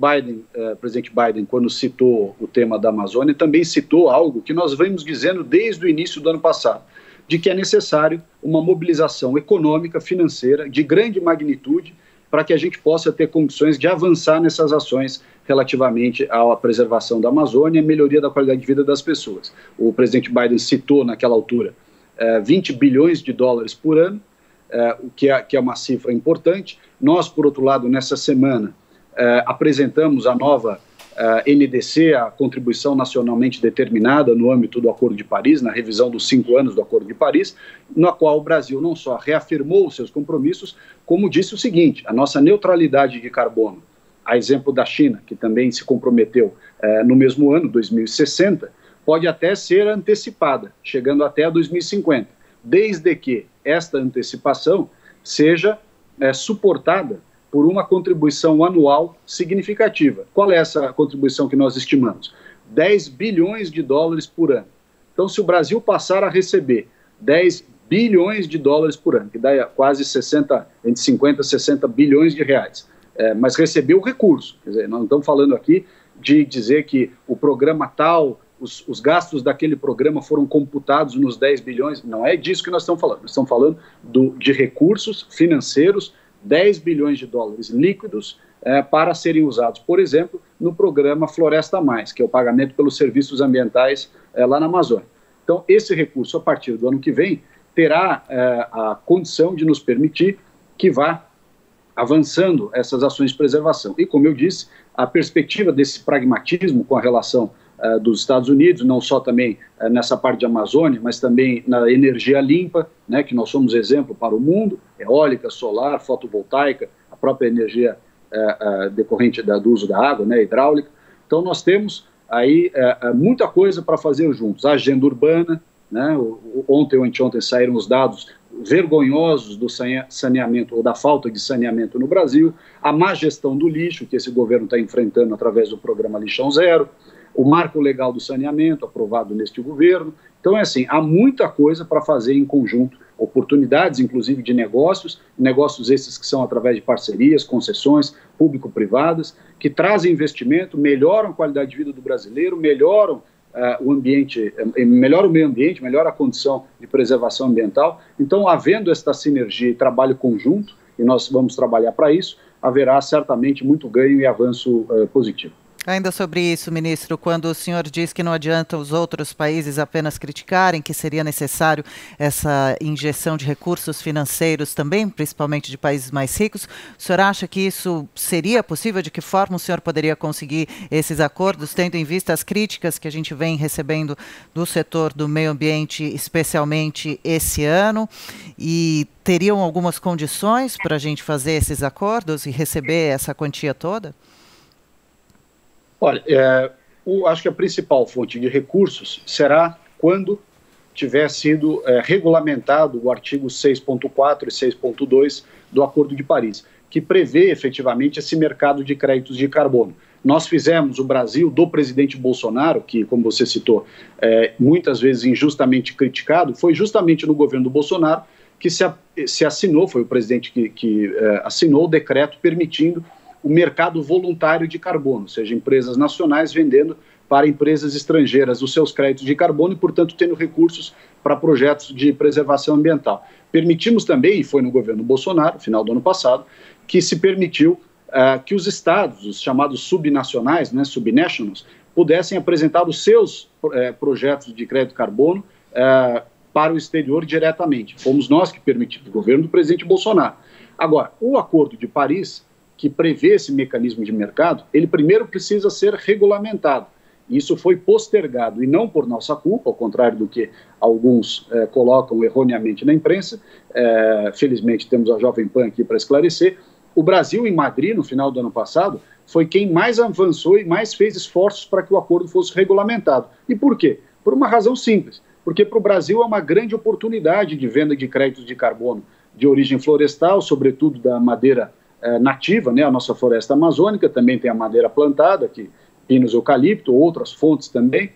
Biden, eh, presidente Biden, quando citou o tema da Amazônia, também citou algo que nós vemos dizendo desde o início do ano passado, de que é necessário uma mobilização econômica, financeira, de grande magnitude, para que a gente possa ter condições de avançar nessas ações relativamente à preservação da Amazônia e melhoria da qualidade de vida das pessoas. O presidente Biden citou naquela altura 20 eh, bilhões de dólares por ano, eh, o que, é, que é uma cifra importante. Nós, por outro lado, nessa semana, eh, apresentamos a nova eh, NDC, a Contribuição Nacionalmente Determinada, no âmbito do Acordo de Paris, na revisão dos cinco anos do Acordo de Paris, na qual o Brasil não só reafirmou os seus compromissos, como disse o seguinte: a nossa neutralidade de carbono, a exemplo da China, que também se comprometeu eh, no mesmo ano, 2060, pode até ser antecipada, chegando até 2050, desde que esta antecipação seja é, suportada por uma contribuição anual significativa. Qual é essa contribuição que nós estimamos? 10 bilhões de dólares por ano. Então, se o Brasil passar a receber 10 bilhões de dólares por ano, que dá quase 60, entre 50 e 60 bilhões de reais, é, mas receber o recurso, quer dizer, nós não estamos falando aqui de dizer que o programa tal, os, os, gastos daquele programa foram computados nos 10 bilhões, não é disso que nós estamos falando, nós estamos falando do, de recursos financeiros 10 bilhões de dólares líquidos eh, para serem usados, por exemplo, no programa Floresta Mais, que é o pagamento pelos serviços ambientais eh, lá na Amazônia. Então, esse recurso, a partir do ano que vem, terá eh, a condição de nos permitir que vá avançando essas ações de preservação. E, como eu disse, a perspectiva desse pragmatismo com a relação eh, dos Estados Unidos, não só também uh, nessa parte de Amazônia, mas também na energia limpa, né, que nós somos exemplo para o mundo, eólica, solar, fotovoltaica, a própria energia uh, decorrente da, do uso da água, né, hidráulica. Então nós temos aí muita coisa para fazer juntos. A agenda urbana, né, ontem ou anteontem saíram os dados vergonhosos do saneamento ou da falta de saneamento no Brasil, a má gestão do lixo que esse governo está enfrentando através do programa Lixão Zero, o marco legal do saneamento, aprovado neste governo. Então, é assim, há muita coisa para fazer em conjunto, oportunidades, inclusive, de negócios, negócios esses que são através de parcerias, concessões público-privadas, que trazem investimento, melhoram a qualidade de vida do brasileiro, melhoram Uh, o ambiente, eh, melhora o meio ambiente, melhora a condição de preservação ambiental. Então, havendo esta sinergia e trabalho conjunto, e nós vamos trabalhar para isso, haverá certamente muito ganho e avanço uh, positivo. Ainda sobre isso, ministro, quando o senhor diz que não adianta os outros países apenas criticarem, que seria necessário essa injeção de recursos financeiros também, principalmente de países mais ricos, o senhor acha que isso seria possível? De que forma o senhor poderia conseguir esses acordos, tendo em vista as críticas que a gente vem recebendo do setor do meio ambiente, especialmente esse ano? E teriam algumas condições para a gente fazer esses acordos e receber essa quantia toda? Olha, é, o, acho que a principal fonte de recursos será quando tiver sido é, regulamentado o artigo 6.4 e 6.2 do Acordo de Paris, que prevê efetivamente esse mercado de créditos de carbono. Nós fizemos o Brasil do presidente Bolsonaro, que, como você citou, é, muitas vezes injustamente criticado, foi justamente no governo do Bolsonaro que se, se assinou, foi o presidente que, que é, assinou o decreto permitindo o mercado voluntário de carbono, ou seja, empresas nacionais vendendo para empresas estrangeiras os seus créditos de carbono e, portanto, tendo recursos para projetos de preservação ambiental. Permitimos também, e foi no governo Bolsonaro, final do ano passado, que se permitiu uh, que os estados, os chamados subnacionais, né, subnationals, pudessem apresentar os seus uh, projetos de crédito carbono uh, para o exterior diretamente. Fomos nós que permitimos, o governo do presidente Bolsonaro. Agora, o Acordo de Paris que prevê esse mecanismo de mercado, ele primeiro precisa ser regulamentado. Isso foi postergado, e não por nossa culpa, ao contrário do que alguns eh, colocam erroneamente na imprensa. Eh, felizmente, temos a Jovem Pan aqui para esclarecer. O Brasil, em Madrid, no final do ano passado, foi quem mais avançou e mais fez esforços para que o acordo fosse regulamentado. E por quê? Por uma razão simples: porque para o Brasil é uma grande oportunidade de venda de créditos de carbono de origem florestal, sobretudo da madeira é, nativa, né, a nossa floresta amazônica, também tem a madeira plantada, que pinos eucalipto, outras fontes também.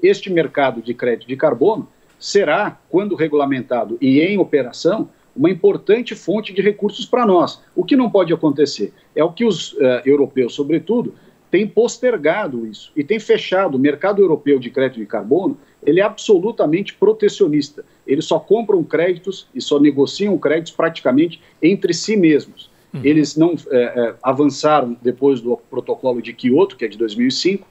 Este mercado de crédito de carbono será, quando regulamentado e em operação, uma importante fonte de recursos para nós. O que não pode acontecer é o que os uh, europeus, sobretudo, têm postergado isso e têm fechado. O mercado europeu de crédito de carbono ele é absolutamente protecionista. Eles só compram créditos e só negociam créditos praticamente entre si mesmos. Uhum. Eles não é, é, avançaram depois do protocolo de Kyoto, que é de 2005,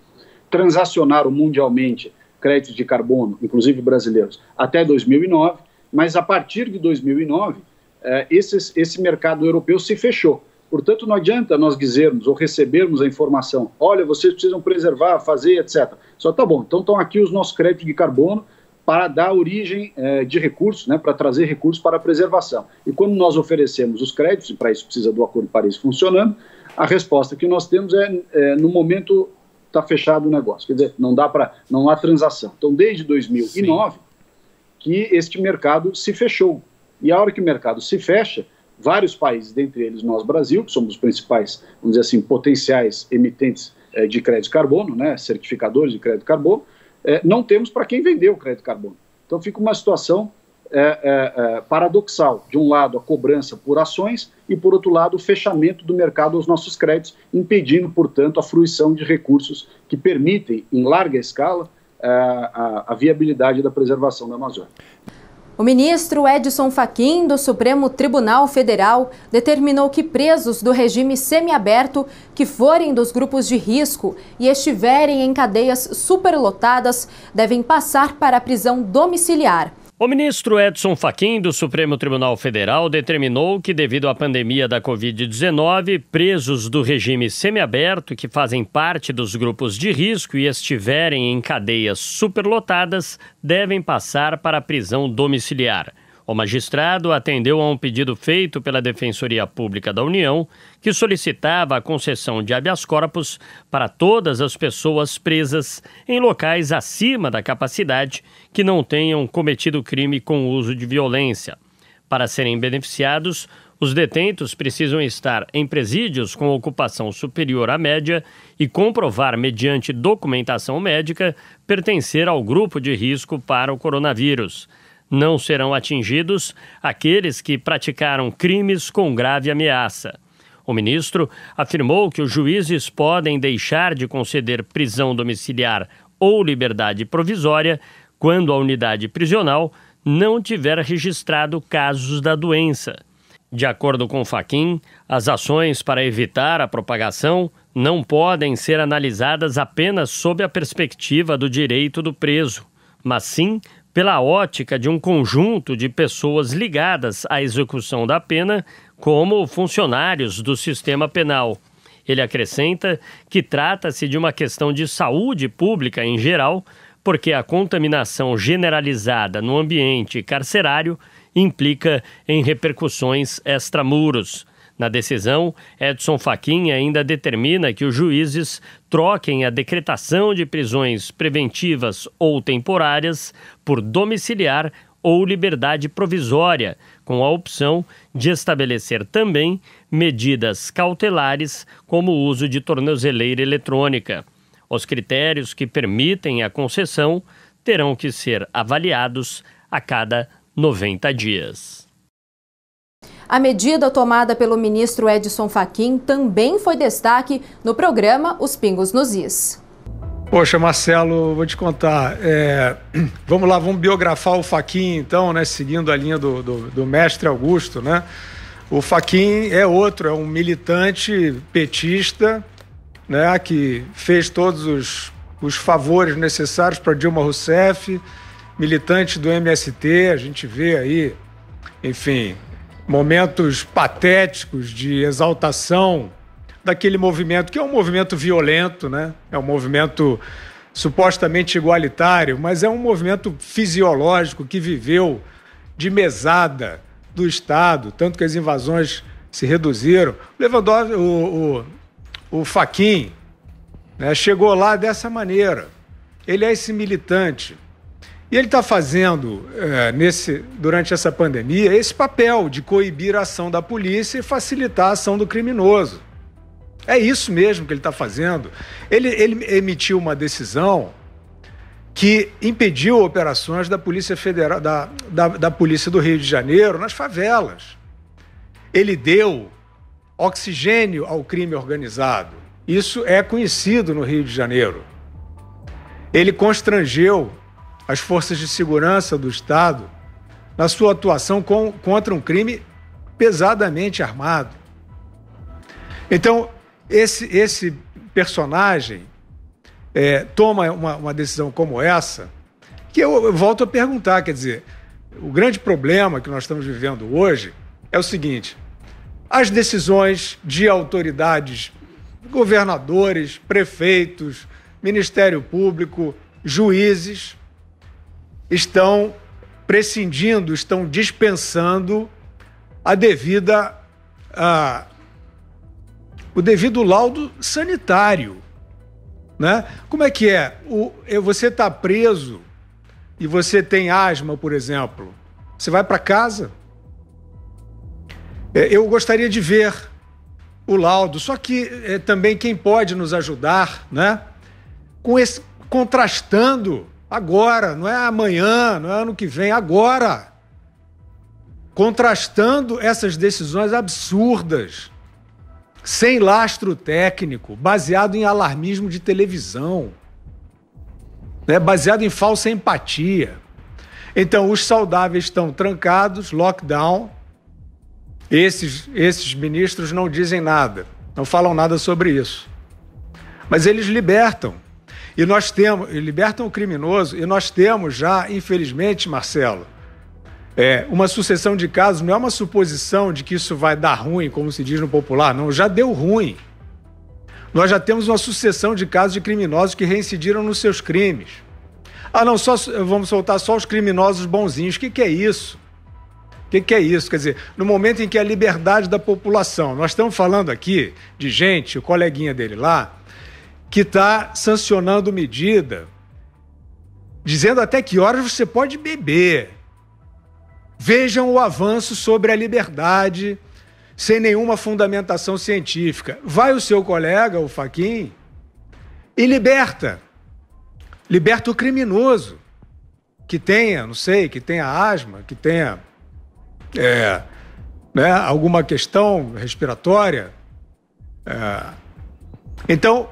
transacionaram mundialmente créditos de carbono, inclusive brasileiros, até 2009, mas a partir de 2009, eh, é, esses, esse mercado europeu se fechou. Portanto, não adianta nós dizermos ou recebermos a informação: olha, vocês precisam preservar, fazer, etc. Só tá bom, então estão aqui os nossos créditos de carbono, para dar origem é, de recursos, né, para trazer recursos para a preservação. E quando nós oferecemos os créditos, e para isso precisa do Acordo de Paris funcionando, a resposta que nós temos é, é no momento está fechado o negócio, quer dizer, não dá para, não há transação. Então, desde 2009 Sim. que este mercado se fechou. E a hora que o mercado se fecha, vários países, dentre eles nós, Brasil, que somos os principais, vamos dizer assim, potenciais emitentes é, de crédito carbono, né, certificadores de crédito carbono, é, não temos para quem vender o crédito carbono. Então fica uma situação é, é, é, paradoxal. De um lado, a cobrança por ações e, por outro lado, o fechamento do mercado aos nossos créditos, impedindo, portanto, a fruição de recursos que permitem, em larga escala, é, a, a viabilidade da preservação da Amazônia. O ministro Edson Fachin do Supremo Tribunal Federal determinou que presos do regime semiaberto que forem dos grupos de risco e estiverem em cadeias superlotadas devem passar para a prisão domiciliar. O ministro Edson Fachin do Supremo Tribunal Federal determinou que devido à pandemia da COVID-19, presos do regime semiaberto que fazem parte dos grupos de risco e estiverem em cadeias superlotadas devem passar para a prisão domiciliar. O magistrado atendeu a um pedido feito pela Defensoria Pública da União, que solicitava a concessão de habeas corpus para todas as pessoas presas em locais acima da capacidade que não tenham cometido crime com uso de violência. Para serem beneficiados, os detentos precisam estar em presídios com ocupação superior à média e comprovar, mediante documentação médica, pertencer ao grupo de risco para o coronavírus. Não serão atingidos aqueles que praticaram crimes com grave ameaça. O ministro afirmou que os juízes podem deixar de conceder prisão domiciliar ou liberdade provisória quando a unidade prisional não tiver registrado casos da doença. De acordo com Faquin, as ações para evitar a propagação não podem ser analisadas apenas sob a perspectiva do direito do preso, mas sim pela ótica de um conjunto de pessoas ligadas à execução da pena, como funcionários do sistema penal. Ele acrescenta que trata-se de uma questão de saúde pública em geral, porque a contaminação generalizada no ambiente carcerário implica em repercussões extramuros. Na decisão, Edson Fachin ainda determina que os juízes troquem a decretação de prisões preventivas ou temporárias por domiciliar ou liberdade provisória, com a opção de estabelecer também medidas cautelares, como o uso de tornozeleira eletrônica. Os critérios que permitem a concessão terão que ser avaliados a cada 90 dias. A medida tomada pelo ministro Edson Fachin também foi destaque no programa Os Pingos nos Is. Poxa, Marcelo, vou te contar. É, vamos lá, vamos biografar o Fachin, então, né? Seguindo a linha do, do, do mestre Augusto, né? O Fachin é outro, é um militante petista, né? Que fez todos os, os favores necessários para Dilma Rousseff, militante do MST. A gente vê aí, enfim, momentos patéticos de exaltação daquele movimento, que é um movimento violento, né? É um movimento supostamente igualitário, mas é um movimento fisiológico que viveu de mesada do Estado, tanto que as invasões se reduziram. Lewandowski, o, o, o Faquin, né, chegou lá dessa maneira. Ele é esse militante e ele está fazendo, é, nesse, durante essa pandemia, esse papel de coibir a ação da polícia e facilitar a ação do criminoso. É isso mesmo que ele está fazendo. Ele, ele emitiu uma decisão que impediu operações da Polícia Federal, da, da, da Polícia do Rio de Janeiro nas favelas. Ele deu oxigênio ao crime organizado. Isso é conhecido no Rio de Janeiro. Ele constrangeu as forças de segurança do Estado na sua atuação com, contra um crime pesadamente armado. Então, esse, esse personagem é, toma uma, uma, decisão como essa, que eu, eu volto a perguntar: quer dizer, o grande problema que nós estamos vivendo hoje é o seguinte: as decisões de autoridades, governadores, prefeitos, Ministério Público, juízes, estão prescindindo, estão dispensando a devida a, o devido laudo sanitário, né? Como é que é? O, você está preso e você tem asma, por exemplo, você vai para casa? É, eu gostaria de ver o laudo, só que é, também quem pode nos ajudar, né? Com esse, contrastando Agora, não é amanhã, não é ano que vem, agora. Contrastando essas decisões absurdas, sem lastro técnico, baseado em alarmismo de televisão, né? baseado em falsa empatia. Então, os saudáveis estão trancados, lockdown. Esses, esses ministros não dizem nada, não falam nada sobre isso. Mas eles libertam. E nós temos, libertam o criminoso, e nós temos já, infelizmente, Marcelo, é, uma sucessão de casos, não é uma suposição de que isso vai dar ruim, como se diz no popular, não, já deu ruim. Nós já temos uma sucessão de casos de criminosos que reincidiram nos seus crimes. Ah, não, só, vamos soltar só os criminosos bonzinhos. O que, que é isso? O que, que é isso? Quer dizer, no momento em que a liberdade da população, nós estamos falando aqui de gente, o coleguinha dele lá, que está sancionando medida, dizendo até que horas você pode beber. Vejam o avanço sobre a liberdade sem nenhuma fundamentação científica. Vai o seu colega, o Faquin, e liberta. Liberta o criminoso que tenha, não sei, que tenha asma, que tenha é, né, alguma questão respiratória. É. Então,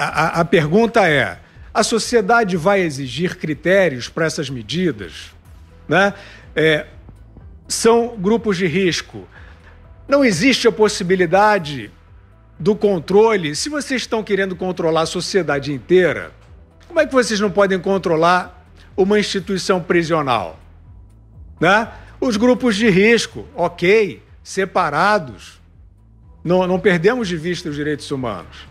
a, a pergunta é: a sociedade vai exigir critérios para essas medidas? Né? É, são grupos de risco. Não existe a possibilidade do controle. Se vocês estão querendo controlar a sociedade inteira, como é que vocês não podem controlar uma instituição prisional? Né? Os grupos de risco, ok, separados. Não, não perdemos de vista os direitos humanos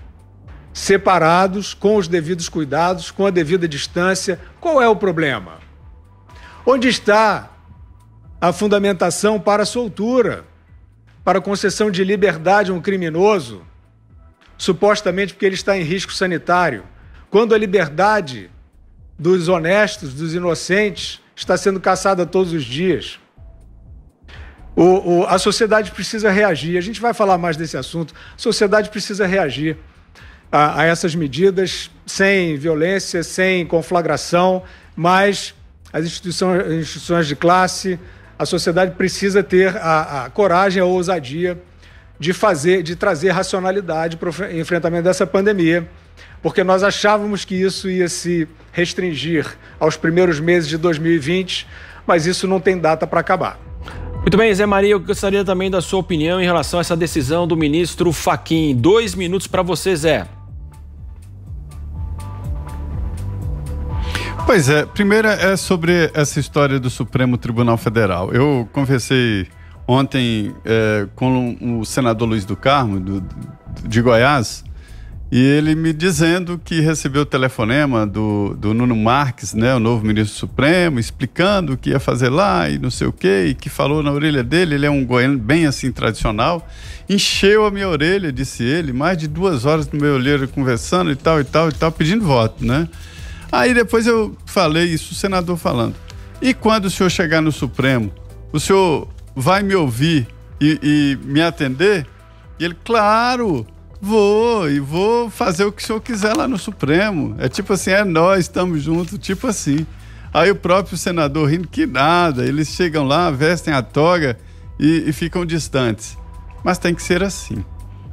separados, com os devidos cuidados, com a devida distância. Qual é o problema? Onde está a fundamentação para a soltura, para a concessão de liberdade a um criminoso, supostamente porque ele está em risco sanitário, quando a liberdade dos honestos, dos inocentes, está sendo caçada todos os dias? O, o, a sociedade precisa reagir. A gente vai falar mais desse assunto. A sociedade precisa reagir a, a essas medidas, sem violência, sem conflagração, mas as instituições, instituições de classe, a sociedade precisa ter a, a coragem, a ousadia de fazer, de trazer racionalidade para o enfrentamento dessa pandemia, porque nós achávamos que isso ia se restringir aos primeiros meses de 2020, mas isso não tem data para acabar. Muito bem, Zé Maria, eu gostaria também da sua opinião em relação a essa decisão do ministro Faquim. Dois minutos para você, Zé. Pois é, primeira é sobre essa história do Supremo Tribunal Federal. Eu conversei ontem é, com o senador Luiz do Carmo, do, de Goiás, e ele me dizendo que recebeu o telefonema do, do Nuno Marques, né, o novo ministro do Supremo, explicando o que ia fazer lá e não sei o quê, e que falou na orelha dele, ele é um goiano bem assim tradicional, encheu a minha orelha, disse ele, mais de duas horas no meu olheiro conversando e tal, e tal, e tal, pedindo voto, né? Aí depois eu falei isso, o senador falando. E quando o senhor chegar no Supremo, o senhor vai me ouvir e, e me atender? E ele, claro, vou e vou fazer o que o senhor quiser lá no Supremo. É tipo assim, é nós, estamos juntos, tipo assim. Aí o próprio senador rindo, que nada, eles chegam lá, vestem a toga e, e ficam distantes. Mas tem que ser assim.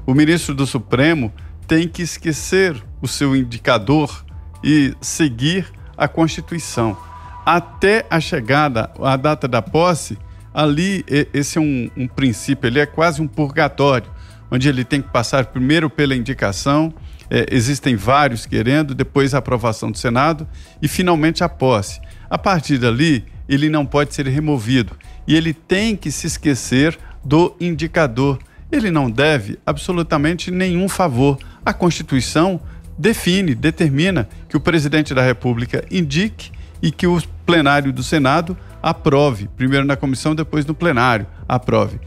O ministro do Supremo tem que esquecer o seu indicador e seguir a Constituição. Até a chegada, a data da posse, ali esse é um, um princípio, ele é quase um purgatório, onde ele tem que passar primeiro pela indicação, é, existem vários querendo, depois a aprovação do Senado e finalmente a posse. A partir dali, ele não pode ser removido e ele tem que se esquecer do indicador. Ele não deve absolutamente nenhum favor. A Constituição define, determina que o presidente da República indique e que o plenário do Senado aprove, primeiro na comissão, depois no plenário, aprove.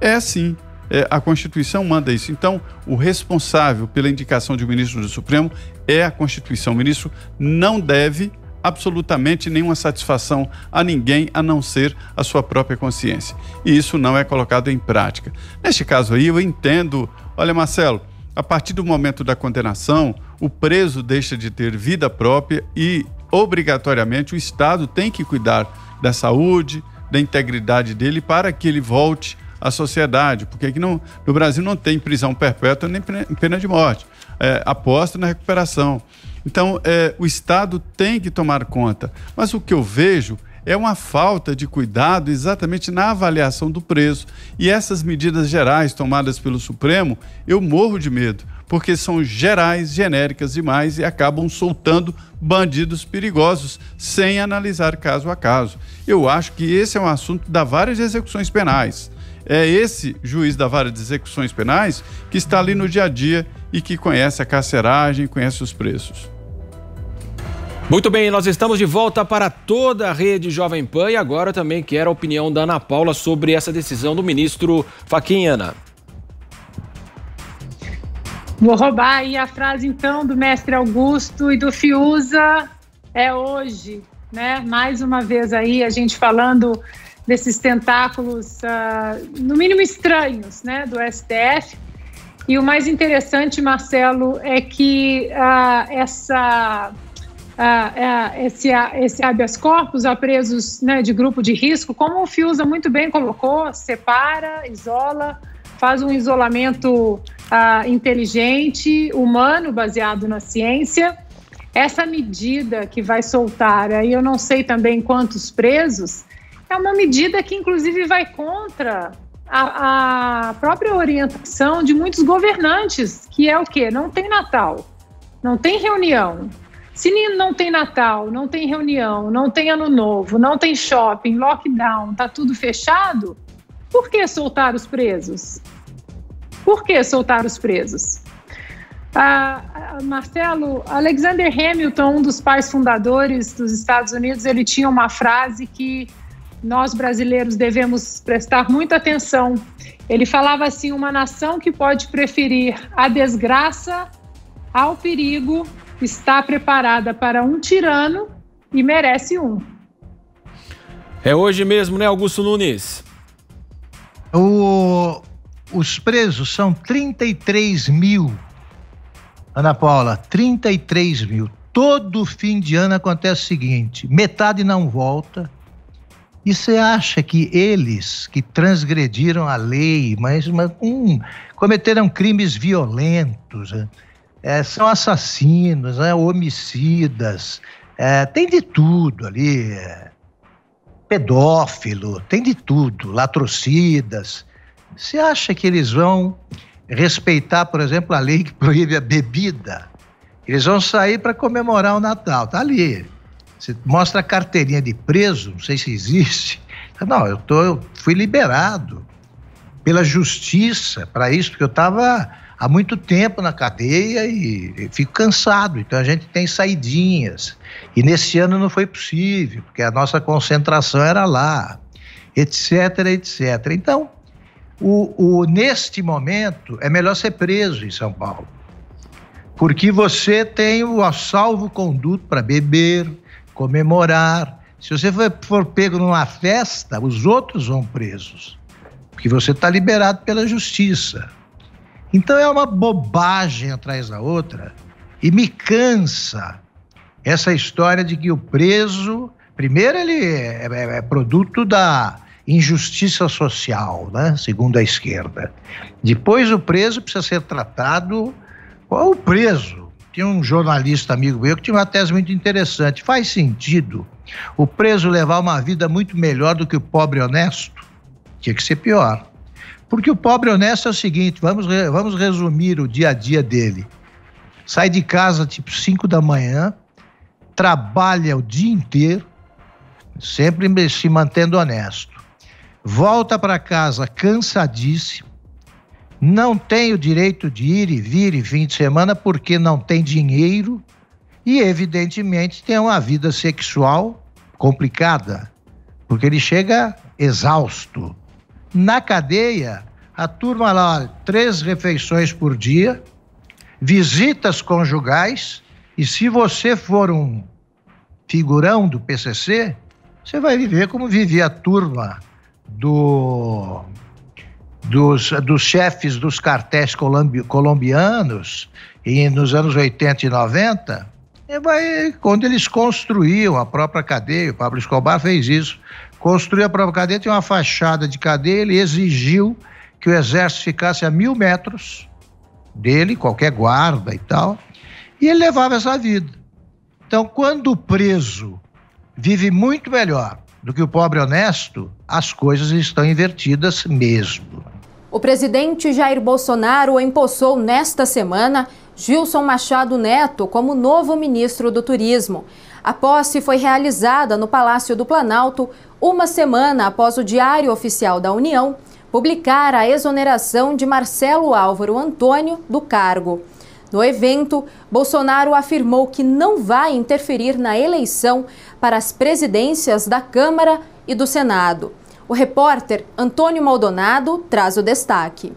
É assim, é, a Constituição manda isso. Então, o responsável pela indicação de um ministro do Supremo é a Constituição. O ministro não deve absolutamente nenhuma satisfação a ninguém a não ser a sua própria consciência. E isso não é colocado em prática. Neste caso aí, eu entendo. Olha, Marcelo, a partir do momento da condenação, o preso deixa de ter vida própria e, obrigatoriamente, o Estado tem que cuidar da saúde, da integridade dele para que ele volte à sociedade. Porque aqui não, no Brasil não tem prisão perpétua nem pena de morte. É, aposta na recuperação. Então, é, o Estado tem que tomar conta. Mas o que eu vejo é uma falta de cuidado exatamente na avaliação do preço. E essas medidas gerais tomadas pelo Supremo, eu morro de medo, porque são gerais, genéricas demais e acabam soltando bandidos perigosos sem analisar caso a caso. Eu acho que esse é um assunto da várias execuções penais. É esse juiz da vara de execuções penais que está ali no dia a dia e que conhece a carceragem, conhece os preços. Muito bem, nós estamos de volta para toda a rede Jovem Pan e agora também quero a opinião da Ana Paula sobre essa decisão do ministro Faquinha, Ana. Vou roubar aí a frase então do mestre Augusto e do Fiuza é hoje, né? Mais uma vez aí a gente falando desses tentáculos, uh, no mínimo estranhos, né, do STF. E o mais interessante, Marcelo, é que uh, essa ah, esse, esse habeas corpus a presos né, de grupo de risco, como o FIUSA muito bem colocou, separa, isola, faz um isolamento ah, inteligente, humano, baseado na ciência. Essa medida que vai soltar, aí eu não sei também quantos presos, é uma medida que, inclusive, vai contra a, a própria orientação de muitos governantes, que é o quê? Não tem Natal, não tem reunião, se não tem Natal, não tem reunião, não tem Ano Novo, não tem shopping, lockdown, tá tudo fechado, por que soltar os presos? Por que soltar os presos? Ah, Marcelo, Alexander Hamilton, um dos pais fundadores dos Estados Unidos, ele tinha uma frase que nós brasileiros devemos prestar muita atenção. Ele falava assim: uma nação que pode preferir a desgraça ao perigo está preparada para um tirano e merece um. É hoje mesmo, né, Augusto Nunes? O, os presos são 33 mil. Ana Paula, 33 mil. Todo fim de ano acontece o seguinte: metade não volta. E você acha que eles que transgrediram a lei, mas, mas hum, cometeram crimes violentos, né? é, são assassinos, né, homicidas, é, tem de tudo ali. É, pedófilo, tem de tudo, latrocidas. Você acha que eles vão respeitar, por exemplo, a lei que proíbe a bebida? Eles vão sair para comemorar o Natal, tá ali. Você mostra a carteirinha de preso, não sei se existe. Não, eu, tô, eu fui liberado pela justiça para isso, porque eu estava há muito tempo na cadeia e, e fico cansado. Então a gente tem saidinhas. E nesse ano não foi possível, porque a nossa concentração era lá, etc, etc. Então, o, o, neste momento, é melhor ser preso em São Paulo. Porque você tem o salvo conduto para beber, comemorar. Se você for, for pego numa festa, os outros vão presos. Porque você está liberado pela justiça. Então é uma bobagem atrás da outra e me cansa essa história de que o preso, primeiro ele é, é, é produto da injustiça social, né? Segundo a esquerda. Depois o preso precisa ser tratado qual o preso. Tinha um jornalista amigo meu que tinha uma tese muito interessante. Faz sentido o preso levar uma vida muito melhor do que o pobre honesto? Tinha que ser pior. Porque o pobre honesto é o seguinte: vamos, vamos resumir o dia a dia dele. Sai de casa tipo 5 da manhã, trabalha o dia inteiro, sempre se mantendo honesto. Volta para casa cansadíssimo, não tem o direito de ir e vir em fim de semana porque não tem dinheiro e, evidentemente, tem uma vida sexual complicada, porque ele chega exausto na cadeia, a turma lá, três refeições por dia, visitas conjugais, e se você for um figurão do PCC, você vai viver como vivia a turma do, dos, dos chefes dos cartéis colombi, colombianos e nos anos 80 e 90, e vai, quando eles construíam a própria cadeia, o Pablo Escobar fez isso, construiu a própria cadeia, tem uma fachada de cadeia, ele exigiu que o exército ficasse a mil metros dele, qualquer guarda e tal, e ele levava essa vida. Então, quando o preso vive muito melhor do que o pobre honesto, as coisas estão invertidas mesmo. O presidente Jair Bolsonaro empossou nesta semana Gilson Machado Neto como novo ministro do Turismo. A posse foi realizada no Palácio do Planalto uma semana após o Diário Oficial da União publicar a exoneração de Marcelo Álvaro Antônio do cargo. No evento, Bolsonaro afirmou que não vai interferir na eleição para as presidências da Câmara e do Senado. O repórter Antônio Maldonado traz o destaque.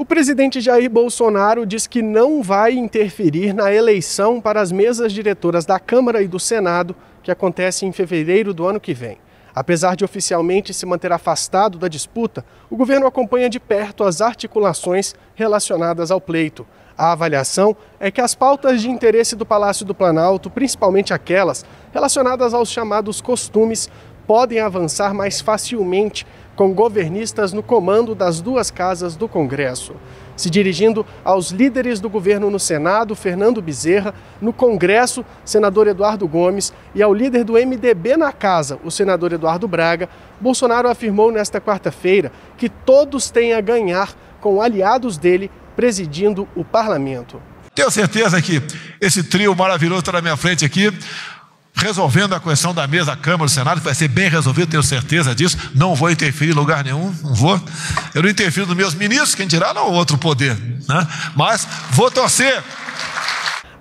O presidente Jair Bolsonaro diz que não vai interferir na eleição para as mesas diretoras da Câmara e do Senado, que acontece em fevereiro do ano que vem. Apesar de oficialmente se manter afastado da disputa, o governo acompanha de perto as articulações relacionadas ao pleito. A avaliação é que as pautas de interesse do Palácio do Planalto, principalmente aquelas relacionadas aos chamados costumes, podem avançar mais facilmente com governistas no comando das duas casas do Congresso. Se dirigindo aos líderes do governo no Senado, Fernando Bezerra, no Congresso, senador Eduardo Gomes, e ao líder do MDB na casa, o senador Eduardo Braga, Bolsonaro afirmou nesta quarta-feira que todos têm a ganhar com aliados dele presidindo o parlamento. Tenho certeza que esse trio maravilhoso está na minha frente aqui resolvendo a questão da mesa, Câmara, Senado, que vai ser bem resolvido, tenho certeza disso. Não vou interferir em lugar nenhum, não vou. Eu não interfiro nos meus ministros, quem dirá não outro poder, né? Mas vou torcer.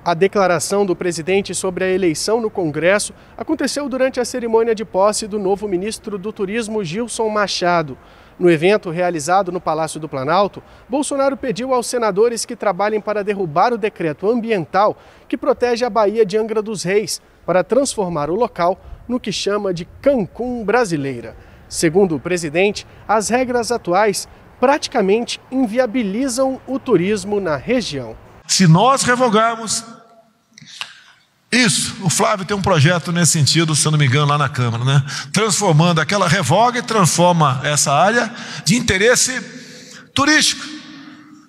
A declaração do presidente sobre a eleição no Congresso aconteceu durante a cerimônia de posse do novo ministro do Turismo, Gilson Machado. No evento realizado no Palácio do Planalto, Bolsonaro pediu aos senadores que trabalhem para derrubar o decreto ambiental que protege a Bahia de Angra dos Reis, para transformar o local no que chama de Cancún brasileira. Segundo o presidente, as regras atuais praticamente inviabilizam o turismo na região. Se nós revogarmos isso, o Flávio tem um projeto nesse sentido, se eu não me engano, lá na Câmara, né? Transformando aquela revoga e transforma essa área de interesse turístico.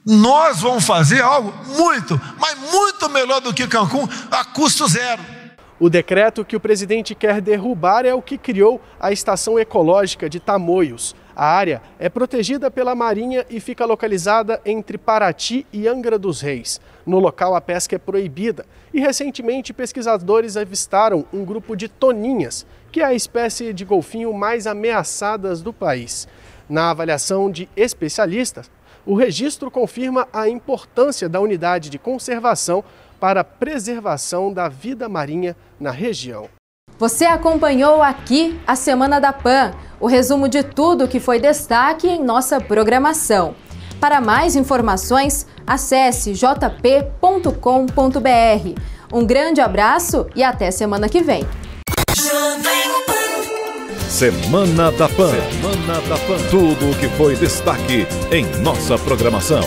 Nós vamos fazer algo muito, mas muito melhor do que Cancún, a custo zero. O decreto que o presidente quer derrubar é o que criou a Estação Ecológica de Tamoios. A área é protegida pela Marinha e fica localizada entre Paraty e Angra dos Reis. No local, a pesca é proibida e, recentemente, pesquisadores avistaram um grupo de toninhas, que é a espécie de golfinho mais ameaçadas do país. Na avaliação de especialistas, o registro confirma a importância da unidade de conservação para a preservação da vida marinha na região. Você acompanhou aqui a Semana da PAN, o resumo de tudo que foi destaque em nossa programação. Para mais informações, acesse jp.com.br. Um grande abraço e até semana que vem. Semana da PAN. Semana da PAN. Tudo o que foi destaque em nossa programação.